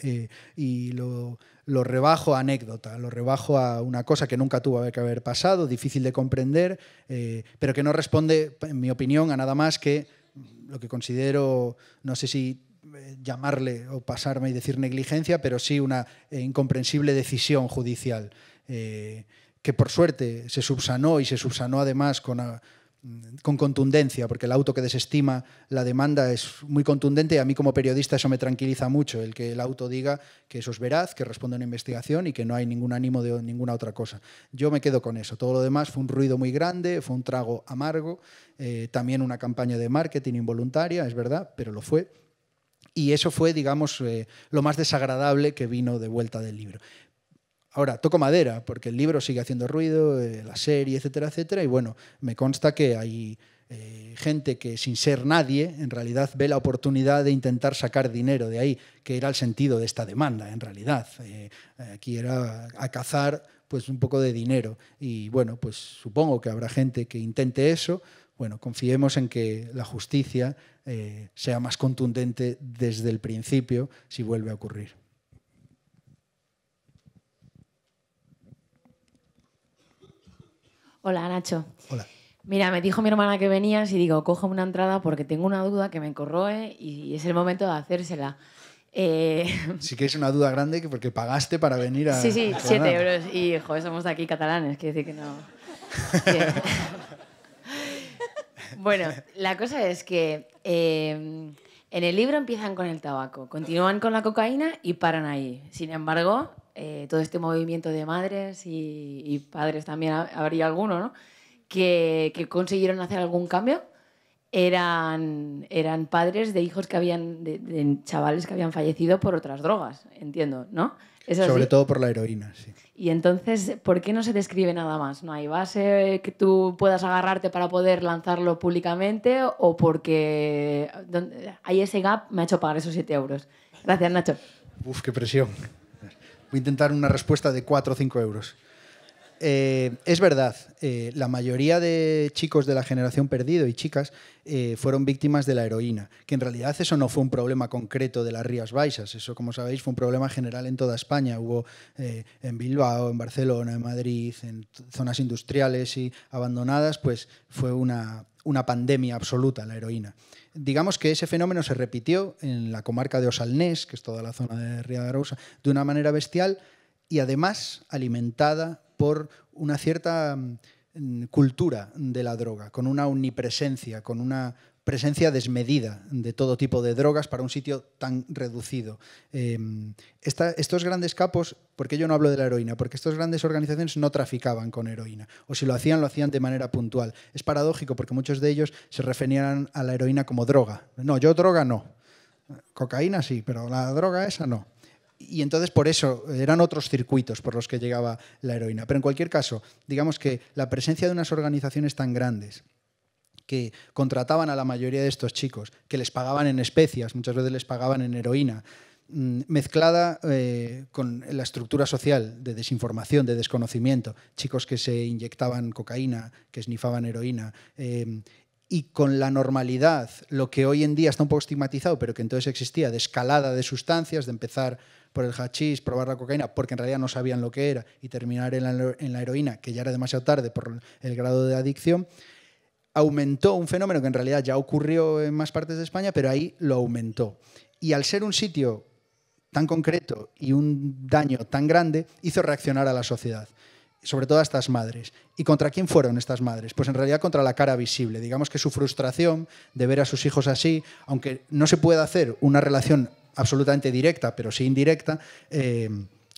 Eh, y lo, rebajo a anécdota, lo rebajo a una cosa que nunca tuvo que haber pasado, difícil de comprender, eh, pero que no responde, en mi opinión, a nada más que lo que considero, no sé si llamarle o pasarme y decir negligencia, pero sí una incomprensible decisión judicial que por suerte se subsanó y se subsanó además con, ah, con contundencia, porque el auto que desestima la demanda es muy contundente y a mí como periodista eso me tranquiliza mucho, el que el auto diga que eso es veraz, que responde a una investigación y que no hay ningún ánimo de ninguna otra cosa. Yo me quedo con eso. Todo lo demás fue un ruido muy grande, fue un trago amargo, eh, también una campaña de marketing involuntaria, es verdad, pero lo fue. Y eso fue, digamos, eh, lo más desagradable que vino de vuelta del libro. Ahora, toco madera, porque el libro sigue haciendo ruido, eh, la serie, etcétera, etcétera, y bueno, me consta que hay eh, gente que sin ser nadie, en realidad ve la oportunidad de intentar sacar dinero de ahí, que era el sentido de esta demanda, en realidad. Eh, aquí era a cazar pues un poco de dinero. Y bueno, pues supongo que habrá gente que intente eso. Bueno, confiemos en que la justicia sea más contundente desde el principio si vuelve a ocurrir. Hola, Nacho. Hola. Mira, me dijo mi hermana que venías y digo, cojo una entrada porque tengo una duda que me corroe y es el momento de hacérsela. Eh, sí que es una duda grande porque pagaste para venir a... Sí, sí, 7 euros. Y, joder, somos de aquí catalanes, quiere decir que no... bueno, la cosa es que em, en el libro empiezan con el tabaco, continúan con la cocaína y paran ahí. Sin embargo, eh, todo este movimiento de madres y, padres también, habría alguno, ¿no? que, consiguieron hacer algún cambio eran, eran padres de hijos que habían, de, chavales que habían fallecido por otras drogas, entiendo, ¿no? Sobre todo por la heroína, sí. Y entonces, ¿por qué no se describe nada más? ¿No hay base que tú puedas agarrarte para poder lanzarlo públicamente o porque hay ese gap, me ha hecho pagar esos 7 euros? Gracias, Nacho. Uf, qué presión voy a intentar una respuesta de 4 o 5 euros. Eh, es verdad, eh, la mayoría de chicos de la generación perdido y chicas eh, fueron víctimas de la heroína, que en realidad eso no fue un problema concreto de las Rías Baixas, eso como sabéis fue un problema general en toda España, hubo en Bilbao, en Barcelona, en Madrid, en zonas industriales y abandonadas, pues fue una, pandemia absoluta la heroína. Digamos que ese fenómeno se repitió en la comarca de Osalnés, que es toda la zona de Ría de Arousa, de una manera bestial y además alimentada por una cierta mm, cultura de la droga, con una omnipresencia, con una presencia desmedida de todo tipo de drogas para un sitio tan reducido. Em, estos grandes capos, porque yo no hablo de la heroína? Porque estas grandes organizaciones no traficaban con heroína, o si lo hacían, lo hacían de manera puntual. Es paradójico porque muchos de ellos se referían a la heroína como droga. No, yo droga no. Cocaína sí, pero la droga esa no y entonces por eso eran otros circuitos por los que llegaba la heroína. Pero en cualquier caso, digamos que la presencia de unas organizaciones tan grandes que contrataban a la mayoría de estos chicos, que les pagaban en especias, muchas veces les pagaban en heroína, mm, mezclada eh, con la estructura social de desinformación, de desconocimiento, chicos que se inyectaban cocaína, que esnifaban heroína, em, y con la normalidad, lo que hoy en día está un poco estigmatizado, pero que entonces existía, de escalada de sustancias, de empezar por el hachís, probar la cocaína, porque en realidad no sabían lo que era, y terminar en la, en la heroína, que ya era demasiado tarde por el grado de adicción, aumentó un fenómeno que en realidad ya ocurrió en más partes de España, pero ahí lo aumentó. Y al ser un sitio tan concreto y un daño tan grande, hizo reaccionar a la sociedad sobre todo a estas madres. ¿Y contra quién fueron estas madres? Pues en realidad contra la cara visible. Digamos que su frustración de ver a sus hijos así, aunque no se pueda hacer una relación absolutamente directa, pero sí indirecta, eh,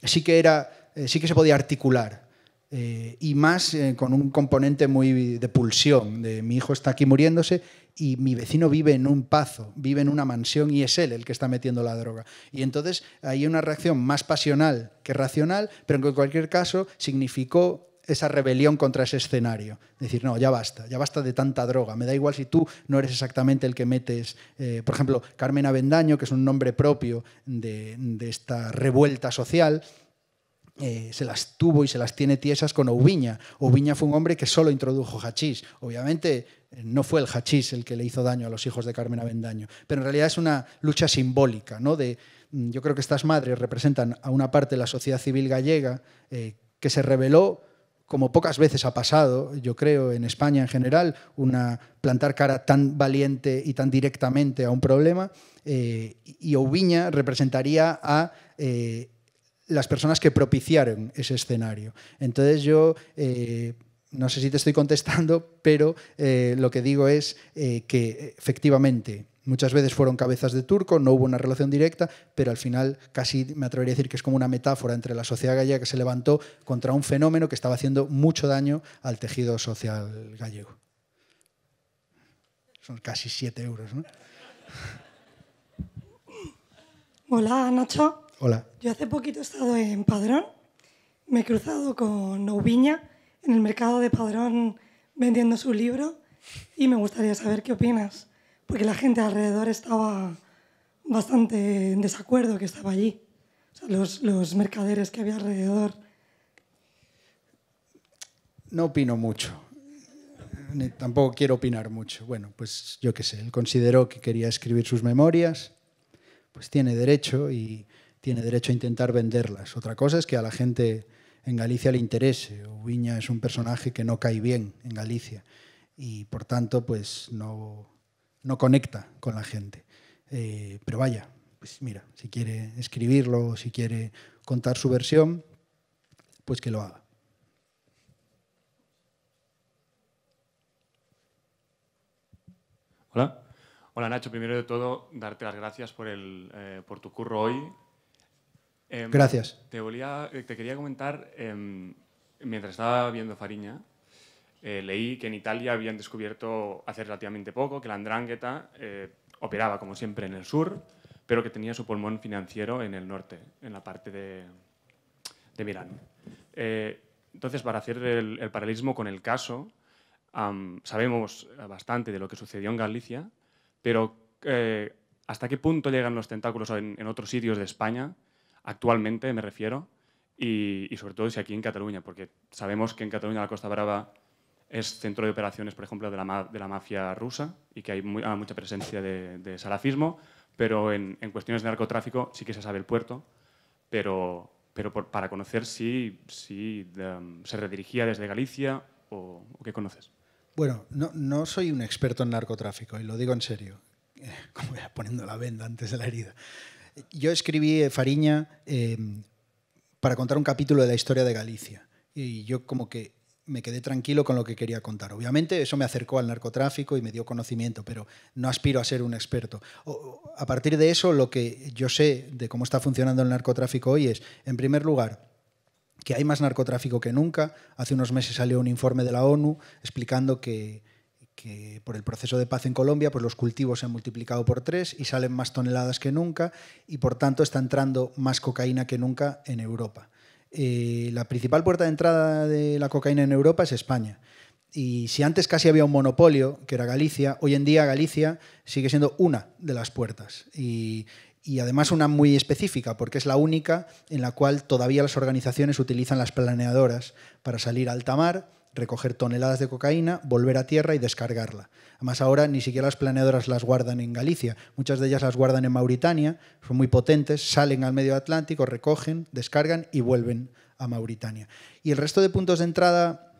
sí, que era, eh, sí que se podía articular. Eh, y más con un componente muy de pulsión, de mi hijo está aquí muriéndose y mi vecino vive en un pazo, vive en una mansión y es él el que está metiendo la droga. Y entonces hay una reacción más pasional que racional, pero en cualquier caso significó esa rebelión contra ese escenario. Decir, no, ya basta, ya basta de tanta droga. Me da igual si tú no eres exactamente el que metes, eh, por ejemplo, Carmen Avendaño, que es un nombre propio de, esta revuelta social. Eh, se las tuvo y se las tiene tiesas con Oviña. Oviña fue un hombre que solo introdujo hachís. Obviamente eh, no fue el hachís el que le hizo daño a los hijos de Carmen Avendaño, pero en realidad es una lucha simbólica. ¿no? De, mm, yo creo que estas madres representan a una parte de la sociedad civil gallega que se rebeló como pocas veces ha pasado, yo creo, en España en general, una plantar cara tan valiente y tan directamente a un problema, eh, y Oviña representaría a eh, las personas que propiciaron ese escenario. Entonces yo, eh, no sé si te estoy contestando, pero lo que digo es que efectivamente Muchas veces fueron cabezas de turco, no hubo una relación directa, pero al final casi me atrevería a decir que es como una metáfora entre la sociedad gallega que se levantó contra un fenómeno que estaba haciendo mucho daño al tejido social gallego. Son casi siete euros, ¿no? Hola, Nacho. Hola. Yo hace poquito he estado en Padrón. Me he cruzado con Noviña en el mercado de Padrón vendiendo su libro y me gustaría saber qué opinas porque la gente alrededor estaba bastante en desacuerdo que estaba allí. los, los mercaderes que había alrededor. No opino mucho. tampoco quiero opinar mucho. Bueno, pues yo qué sé, él consideró que quería escribir sus memorias, pues tiene derecho y tiene derecho a intentar venderlas. Otra cosa es que a la gente en Galicia le interese. Ubiña es un personaje que no cae bien en Galicia y por tanto pues no no conecta con la gente. Eh, pero vaya, pues mira, si quiere escribirlo, si quiere contar su versión, pues que lo haga. Hola. Hola Nacho, primero de todo, darte las gracias por, el, eh, por tu curro hoy. Em, gracias. Te, eh, te, quería comentar, em, mientras estaba viendo Fariña, eh, leí que en Italia habían descubierto hace relativamente poco que la Andrangheta eh, operaba, como siempre, en el sur, pero que tenía su pulmón financiero en el norte, en la parte de, de Milán. Eh, entonces, para hacer el, paralelismo con el caso, sabemos bastante de lo que sucedió en Galicia, pero ¿hasta qué punto llegan los tentáculos en, otros sitios de España? Actualmente, me refiero. Y, y, sobre todo si aquí en Cataluña, porque sabemos que en Cataluña la Costa Brava es centro de operaciones, por ejemplo, de la, de la mafia rusa y que hay ah, mucha presencia de, salafismo, pero en, cuestiones de narcotráfico sí que se sabe el puerto, pero, pero para conocer si, si um, se redirigía desde Galicia o, qué conoces. Bueno, no, soy un experto en narcotráfico y lo digo en serio, como poniendo la venda antes de la herida. Yo escribí eh, Fariña eh, para contar un capítulo de la historia de Galicia y yo como que me quedé tranquilo con lo que quería contar. Obviamente eso me acercó al narcotráfico y me dio conocimiento, pero no aspiro a ser un experto. a partir de eso, lo que yo sé de cómo está funcionando el narcotráfico hoy es, en primer lugar, que hay más narcotráfico que nunca. Hace unos meses salió un informe de la ONU explicando que, que por el proceso de paz en Colombia, pues los cultivos se han multiplicado por tres y salen más toneladas que nunca y por tanto está entrando más cocaína que nunca en Europa. Eh, la principal puerta de entrada de la cocaína en Europa es España. Y si antes casi había un monopolio, que era Galicia, hoy en día Galicia sigue siendo una de las puertas. Y, y además una muy específica, porque es la única en la cual todavía las organizaciones utilizan las planeadoras para salir a alta mar recoger toneladas de cocaína, volver a tierra y descargarla. Además ahora ni siquiera las planeadoras las guardan en Galicia, muchas de ellas las guardan en Mauritania, son muy potentes, salen al medio Atlántico, recogen, descargan y vuelven a Mauritania. Y el resto de puntos de entrada,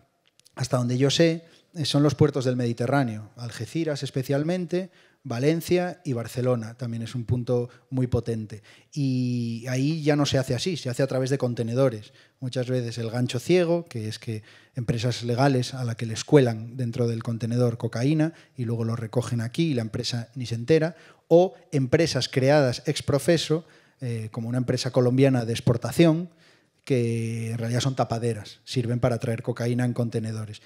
hasta donde yo sé, eh, son los puertos del Mediterráneo, Algeciras especialmente, Valencia y Barcelona. También es un punto muy potente. Y ahí ya no se hace así, se hace a través de contenedores. Muchas veces el gancho ciego, que es que empresas legales a la que les cuelan dentro del contenedor cocaína y luego lo recogen aquí y la empresa ni se entera, o empresas creadas ex profeso, eh, como una empresa colombiana de exportación, que en realidad son tapaderas, sirven para traer cocaína en contenedores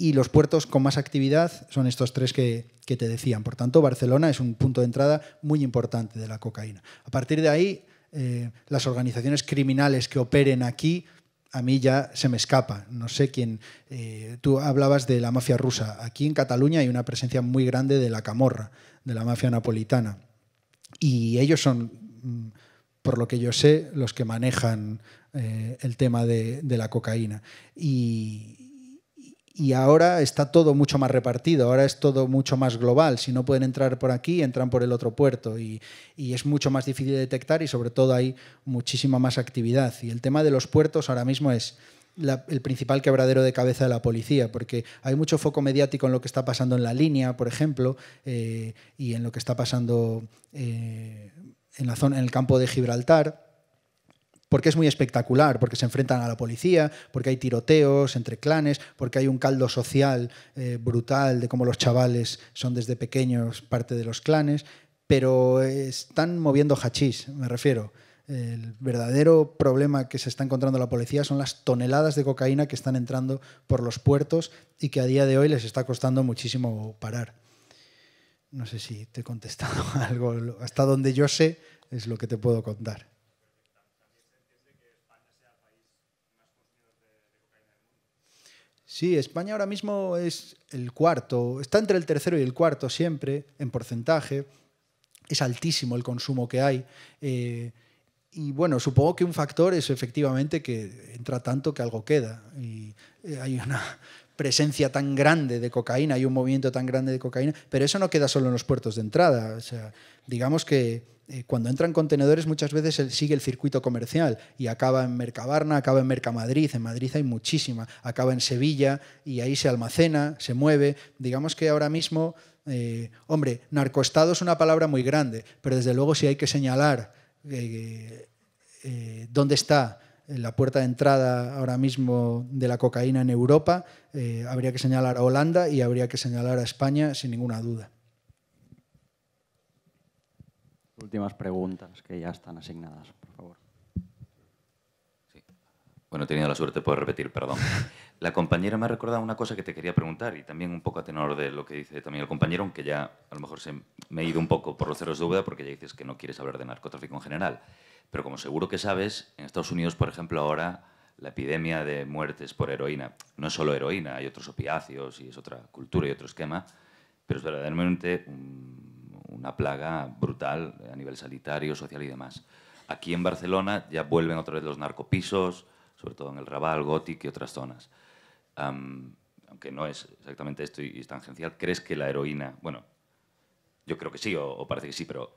y los puertos con más actividad son estos tres que, te decían. Por tanto, Barcelona es un punto de entrada muy importante de la cocaína. A partir de ahí, eh, las organizaciones criminales que operen aquí, a mí ya se me escapa. No sé quién. Eh, tú hablabas de la mafia rusa. Aquí en Cataluña hay una presencia muy grande de la camorra, de la mafia napolitana. Y ellos son, mm, por lo que yo sé, los que manejan eh, el tema de, de la cocaína. Y, y ahora está todo mucho más repartido, ahora es todo mucho más global. Si no pueden entrar por aquí, entran por el otro puerto y, es mucho más difícil de detectar y sobre todo hay muchísima más actividad. Y el tema de los puertos ahora mismo es el principal quebradero de cabeza de la policía, porque hay mucho foco mediático en lo que está pasando en la línea, por ejemplo, eh, y en lo que está pasando eh, en, la zona, en el campo de Gibraltar porque es muy espectacular, porque se enfrentan a la policía, porque hay tiroteos entre clanes, porque hay un caldo social eh, brutal de cómo los chavales son desde pequeños parte de los clanes, pero están moviendo hachís, me refiero. El verdadero problema que se está encontrando la policía son las toneladas de cocaína que están entrando por los puertos y que a día de hoy les está costando muchísimo parar. No sé si te he contestado algo. Hasta donde yo sé es lo que te puedo contar. Sí, España ahora mismo es el cuarto, está entre el tercero y el cuarto siempre en porcentaje. Es altísimo el consumo que hay. Eh, y bueno, supongo que un factor es efectivamente que entra tanto que algo queda. Y eh, hay una presencia tan grande de cocaína, hay un movimiento tan grande de cocaína, pero eso no queda solo en los puertos de entrada. O sea, digamos que eh, cuando entran contenedores muchas veces sigue el circuito comercial y acaba en Mercabarna, acaba en Mercamadrid, en Madrid hay muchísima, acaba en Sevilla y ahí se almacena, se mueve. Digamos que ahora mismo, eh, hombre, narcoestado es una palabra muy grande, pero desde luego si hay que señalar eh, dónde está la puerta de entrada ahora mismo de la cocaína en Europa, habría que señalar a Holanda y habría que señalar a España sin ninguna duda. Últimas preguntas que ya están asignadas, por favor. Bueno, he tenido la suerte de poder repetir, perdón. La compañera me ha recordado una cosa que te quería preguntar y también un poco a tenor de lo que dice también el compañero, aunque ya a lo mejor se me he ido un poco por los cerros de duda porque ya dices que no quieres hablar de narcotráfico en general. Pero como seguro que sabes, en Estados Unidos, por ejemplo, ahora la epidemia de muertes por heroína, no es solo heroína, hay otros opiáceos y es otra cultura y otro esquema, pero es verdaderamente un una plaga brutal a nivel sanitario, social y demás. Aquí en Barcelona ya vuelven otra vez los narcopisos, sobre todo en el Raval, Gòtic y otras zonas. aunque no es exactamente esto y, es tangencial, ¿crees que la heroína, bueno, yo creo que sí, o, parece que sí, pero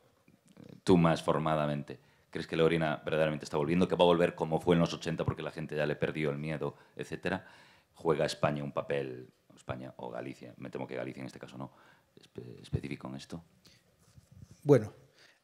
eh, tú más formadamente, ¿crees que la heroína verdaderamente está volviendo, que va a volver como fue en los 80 porque la gente ya le perdió el miedo, etcétera? ¿Juega España un papel, España o Galicia, me temo que Galicia en este caso no, específico en esto? Bueno,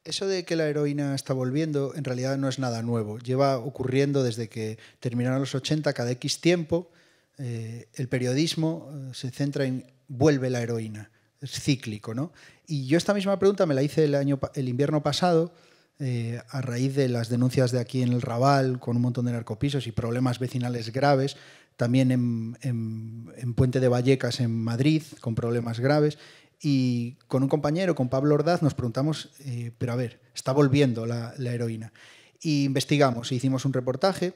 eso de que la heroína está volviendo en realidad no es nada nuevo. Lleva ocurriendo desde que terminaron los 80, cada X tiempo, eh, el periodismo eh, se centra en vuelve la heroína. Es cíclico, ¿no? Y yo esta misma pregunta me la hice el, año, el invierno pasado. Eh, a raíz de las denuncias de aquí en el Raval, con un montón de narcopisos y problemas vecinales graves, también en Puente de Vallecas, en Madrid, con problemas graves, y con un compañero, con Pablo Ordaz, nos preguntamos, eh, pero a ver, está volviendo la, heroína. Y investigamos, hicimos un reportaje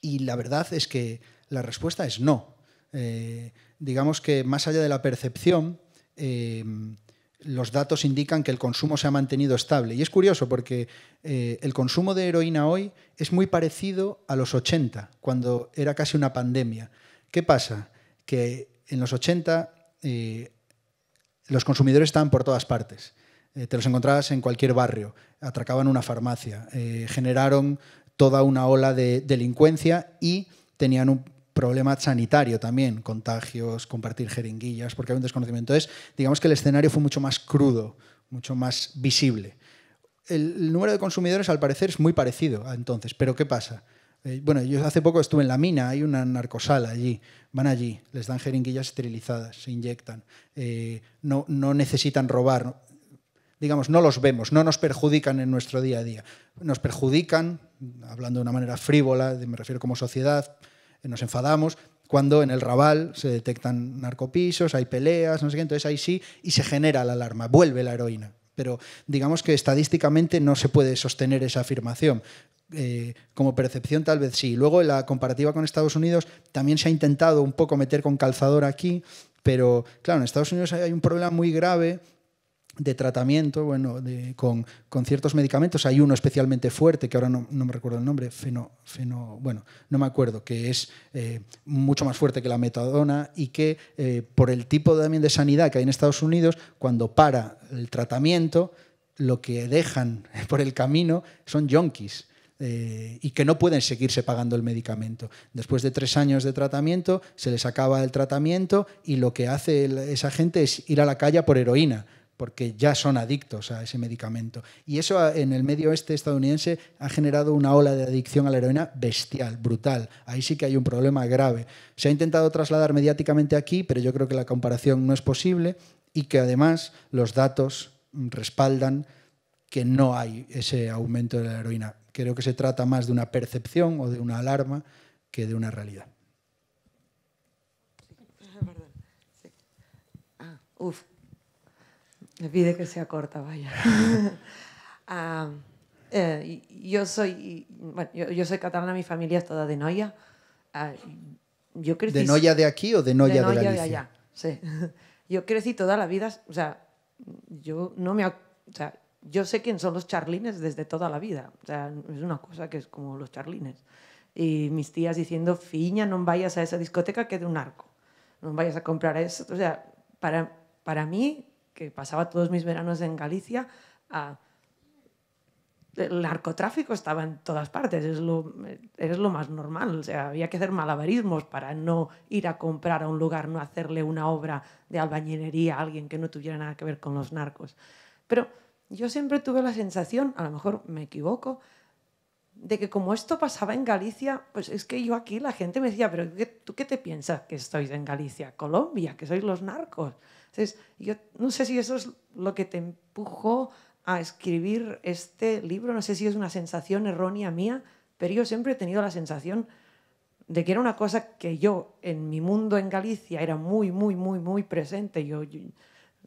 y la verdad es que la respuesta es no. Eh, digamos que más allá de la percepción, eh, los datos indican que el consumo se ha mantenido estable. Y es curioso porque el consumo de heroína hoy es muy parecido a los 80, cuando era casi una pandemia. ¿Qué pasa? Que en los 80 los consumidores estaban por todas partes. Eh, te los encontrabas en cualquier barrio, atracaban una farmacia, eh, generaron toda una ola de delincuencia y tenían un problema sanitario también, contagios, compartir jeringuillas, porque hay un desconocimiento. Entonces, digamos que el escenario fue mucho más crudo, mucho más visible. el número de consumidores, al parecer, es muy parecido a entonces, pero ¿qué pasa? Eh, bueno, yo hace poco estuve en la mina, hay una narcosala allí, van allí, les dan jeringuillas esterilizadas, se inyectan, eh, no, no necesitan robar, digamos, no los vemos, no nos perjudican en nuestro día a día. Nos perjudican, hablando de una manera frívola, me refiero como sociedad, eh, nos enfadamos cuando en el Raval se detectan narcopisos, hay peleas, no sé qué, entonces ahí sí, y se genera la alarma, vuelve la heroína. Pero digamos que estadísticamente no se puede sostener esa afirmación. Eh, como percepción tal vez sí. Luego la comparativa con Estados Unidos también se ha intentado un poco meter con calzador aquí, pero claro, en Estados Unidos hay un problema muy grave de tratamiento bueno, de, con, con, ciertos medicamentos. Hay uno especialmente fuerte, que ahora no, no me recuerdo el nombre, feno, bueno, no me acuerdo, que es eh, mucho más fuerte que la metadona y que eh, por el tipo también de sanidad que hay en Estados Unidos, cuando para el tratamiento, lo que dejan por el camino son yonkis eh, y que no pueden seguirse pagando el medicamento. Después de tres años de tratamiento, se les acaba el tratamiento y lo que hace esa gente es ir a la calle por heroína porque ya son adictos a ese medicamento. Y eso ah, en el medio este estadounidense ha generado una ola de adicción a la heroína bestial, brutal. Ahí sí que hay un problema grave. Se ha intentado trasladar mediáticamente aquí, pero yo creo que la comparación no es posible y que además los datos respaldan que no hay ese aumento de la heroína. Creo que se trata más de una percepción o de una alarma que de una realidad. Ah, uf, me pide que sea corta, vaya. Ah, eh, yo soy, yo, soy catalana, mi familia es toda de Noia. Ah, yo crecí, ¿De Noia de aquí o de Noia de, Noia de, de allá? Sí. Yo crecí toda la vida, o sea, yo no me, yo sé quién son los charlines desde toda la vida. O sea, es una cosa que es como los charlines. Y mis tías diciendo, fiña, no vayas a esa discoteca que de un arco. No vayas a comprar eso. O sea, para, para mí, que pasaba todos mis veranos en Galicia, el narcotráfico estaba en todas partes. Es lo, es lo más normal. O sea, había que hacer malabarismos para no ir a comprar a un lugar, no hacerle una obra de albañilería a alguien que no tuviera nada que ver con los narcos. Pero yo siempre tuve la sensación, a lo mejor me equivoco, de que como esto pasaba en Galicia, pues es que yo aquí la gente me decía, pero ¿tú qué te piensas que sois en Galicia? Colombia, que sois los narcos. Entonces, yo no sé si eso es lo que te empujó a escribir este libro, no sé si es una sensación errónea mía, pero yo siempre he tenido la sensación de que era una cosa que yo en mi mundo en Galicia era muy, muy, muy, muy presente. yo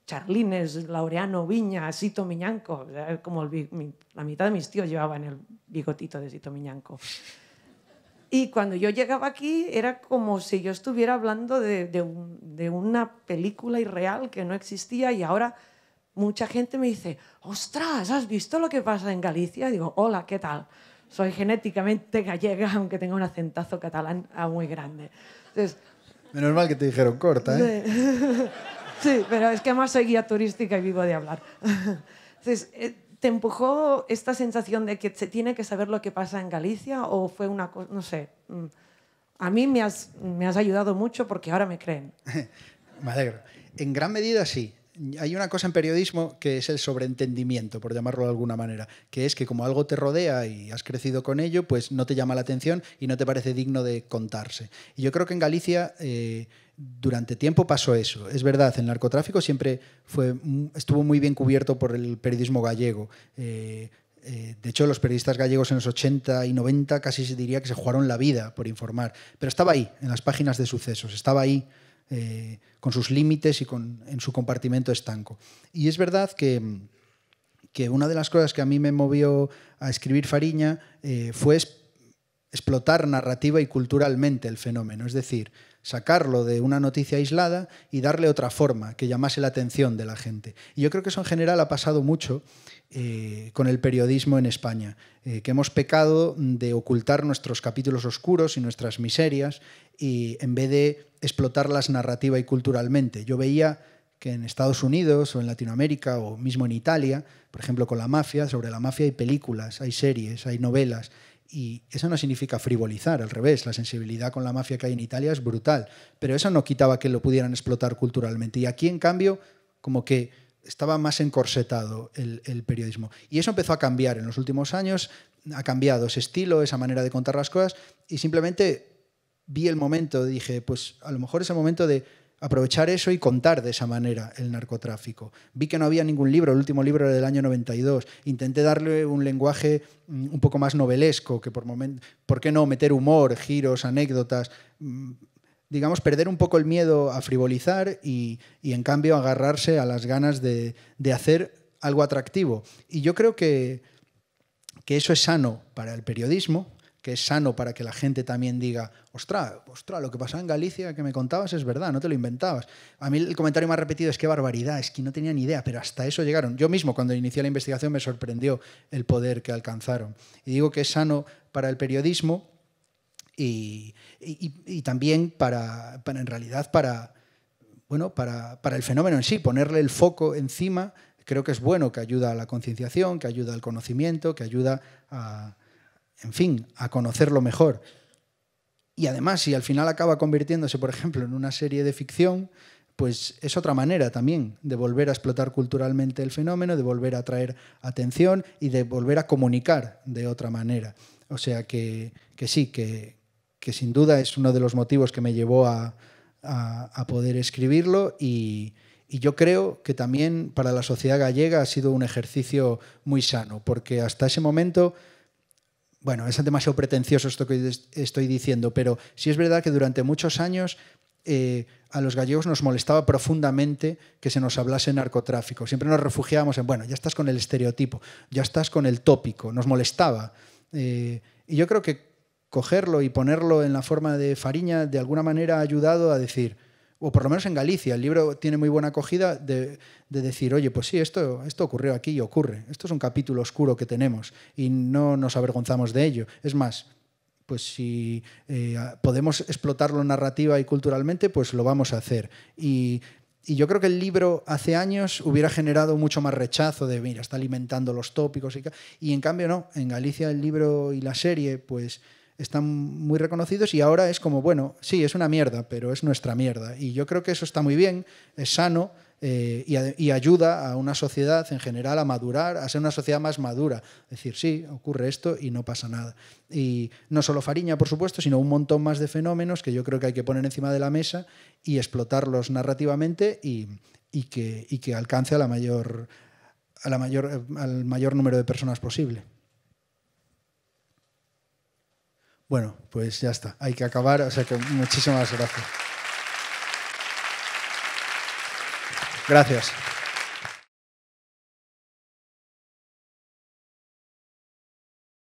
Charlines, Laureano, Viña, Sito Miñanco, como la mitad de mis tíos llevaban el bigotito de Sito Miñanco. Y cuando yo llegaba aquí era como si yo estuviera hablando de, una película irreal que no existía y ahora mucha gente me dice, ostras, ¿has visto lo que pasa en Galicia? digo, hola, ¿qué tal? Soy genéticamente gallega, aunque tenga un acentazo catalán ah, muy grande. Menos mal que te dijeron corta, ¿eh? Sí, pero es que además soy guía turística y vivo de hablar. Entonces, eh, ¿te empujó esta sensación de que se tiene que saber lo que pasa en Galicia o fue una cosa, no sé? Mm, a mí me has, ayudado mucho porque ahora me creen. me alegro. En gran medida sí hay una cosa en periodismo que es el sobreentendimiento, por llamarlo de alguna manera, que es que como algo te rodea y has crecido con ello, pues no te llama la atención y no te parece digno de contarse. Y yo creo que en Galicia eh, durante tiempo pasó eso. Es verdad, el narcotráfico siempre fue, estuvo muy bien cubierto por el periodismo gallego. Eh, eh, de hecho, los periodistas gallegos en los 80 y 90 casi se diría que se jugaron la vida por informar. Pero estaba ahí, en las páginas de sucesos, estaba ahí eh, con sus límites y en su compartimento estanco. Y es verdad que, que, una de las cosas que a mí me movió a escribir Fariña fue explotar narrativa y culturalmente el fenómeno. Es decir, sacarlo de una noticia aislada y darle otra forma que llamase la atención de la gente. Y yo creo que eso en general ha pasado mucho eh, con el periodismo en España, eh, que hemos pecado de ocultar nuestros capítulos oscuros y nuestras miserias y en vez de explotarlas narrativa y culturalmente. Yo veía que en Estados Unidos o en Latinoamérica o mismo en Italia, por ejemplo con la mafia, sobre la mafia hay películas, hay series, hay novelas y eso no significa frivolizar, al revés, la sensibilidad con la mafia que hay en Italia es brutal, pero eso no quitaba que lo pudieran explotar culturalmente. Y aquí, en cambio, como que estaba más encorsetado el, periodismo. Y eso empezó a cambiar en los últimos años, ha cambiado ese estilo, esa manera de contar las cosas, y simplemente vi el momento, dije, pues a lo mejor es el momento de aprovechar eso y contar de esa manera el narcotráfico. Vi que no había ningún libro, el último libro era del año 92. Intenté darle un lenguaje mm, un poco más novelesco, que por momento, ¿por qué no meter humor, giros, anécdotas? Mm, digamos, perder un poco el miedo a frivolizar y, en cambio agarrarse a las ganas de, hacer algo atractivo. Y yo creo que, que eso es sano para el periodismo, que es sano para que la gente también diga, ostra, ostra, lo que pasaba en Galicia que me contabas es verdad, no te lo inventabas. A mí el comentario más repetido es qué barbaridad, es que no tenía ni idea, pero hasta eso llegaron. Yo mismo cuando inicié la investigación me sorprendió el poder que alcanzaron. Y digo que es sano para el periodismo y, también para, en realidad, para, bueno, para, para el fenómeno en sí, ponerle el foco encima, creo que es bueno, que ayuda a la concienciación, que ayuda al conocimiento, que ayuda a en fin, a conocerlo mejor. Y además, si al final acaba convirtiéndose, por ejemplo, en una serie de ficción, pues es otra manera también de volver a explotar culturalmente el fenómeno, de volver a atraer atención y de volver a comunicar de otra manera. O sea que, sí, que, sin duda es uno de los motivos que me llevó a, poder escribirlo y yo creo que también para la sociedad gallega ha sido un ejercicio muy sano, porque hasta ese momento bueno, es demasiado pretencioso esto que estoy diciendo, pero sí es verdad que durante muchos años eh, a los gallegos nos molestaba profundamente que se nos hablase narcotráfico. Siempre nos refugiábamos en, bueno, ya estás con el estereotipo, ya estás con el tópico, nos molestaba. Eh, y yo creo que cogerlo y ponerlo en la forma de Fariña de alguna manera ha ayudado a decir, o por lo menos en Galicia, el libro tiene muy buena acogida de, decir, oye, pues sí, esto, esto ocurrió aquí y ocurre. Esto es un capítulo oscuro que tenemos y no nos avergonzamos de ello. Es más, pues si eh, podemos explotarlo narrativa y culturalmente, pues lo vamos a hacer. Y, yo creo que el libro hace años hubiera generado mucho más rechazo de, mira, está alimentando los tópicos y, y en cambio no, en Galicia el libro y la serie, pues están muy reconocidos y ahora es como, bueno, sí, es una mierda, pero es nuestra mierda. Y yo creo que eso está muy bien, es sano eh, y, ayuda a una sociedad en general a madurar, a ser una sociedad más madura. Es decir, sí, ocurre esto y no pasa nada. Y no solo Fariña, por supuesto, sino un montón más de fenómenos que yo creo que hay que poner encima de la mesa y explotarlos narrativamente y, que, y que, alcance a la mayor, a la mayor, al mayor número de personas posible. Bueno, pues ya está, hay que acabar, o sea que muchísimas gracias. Gracias.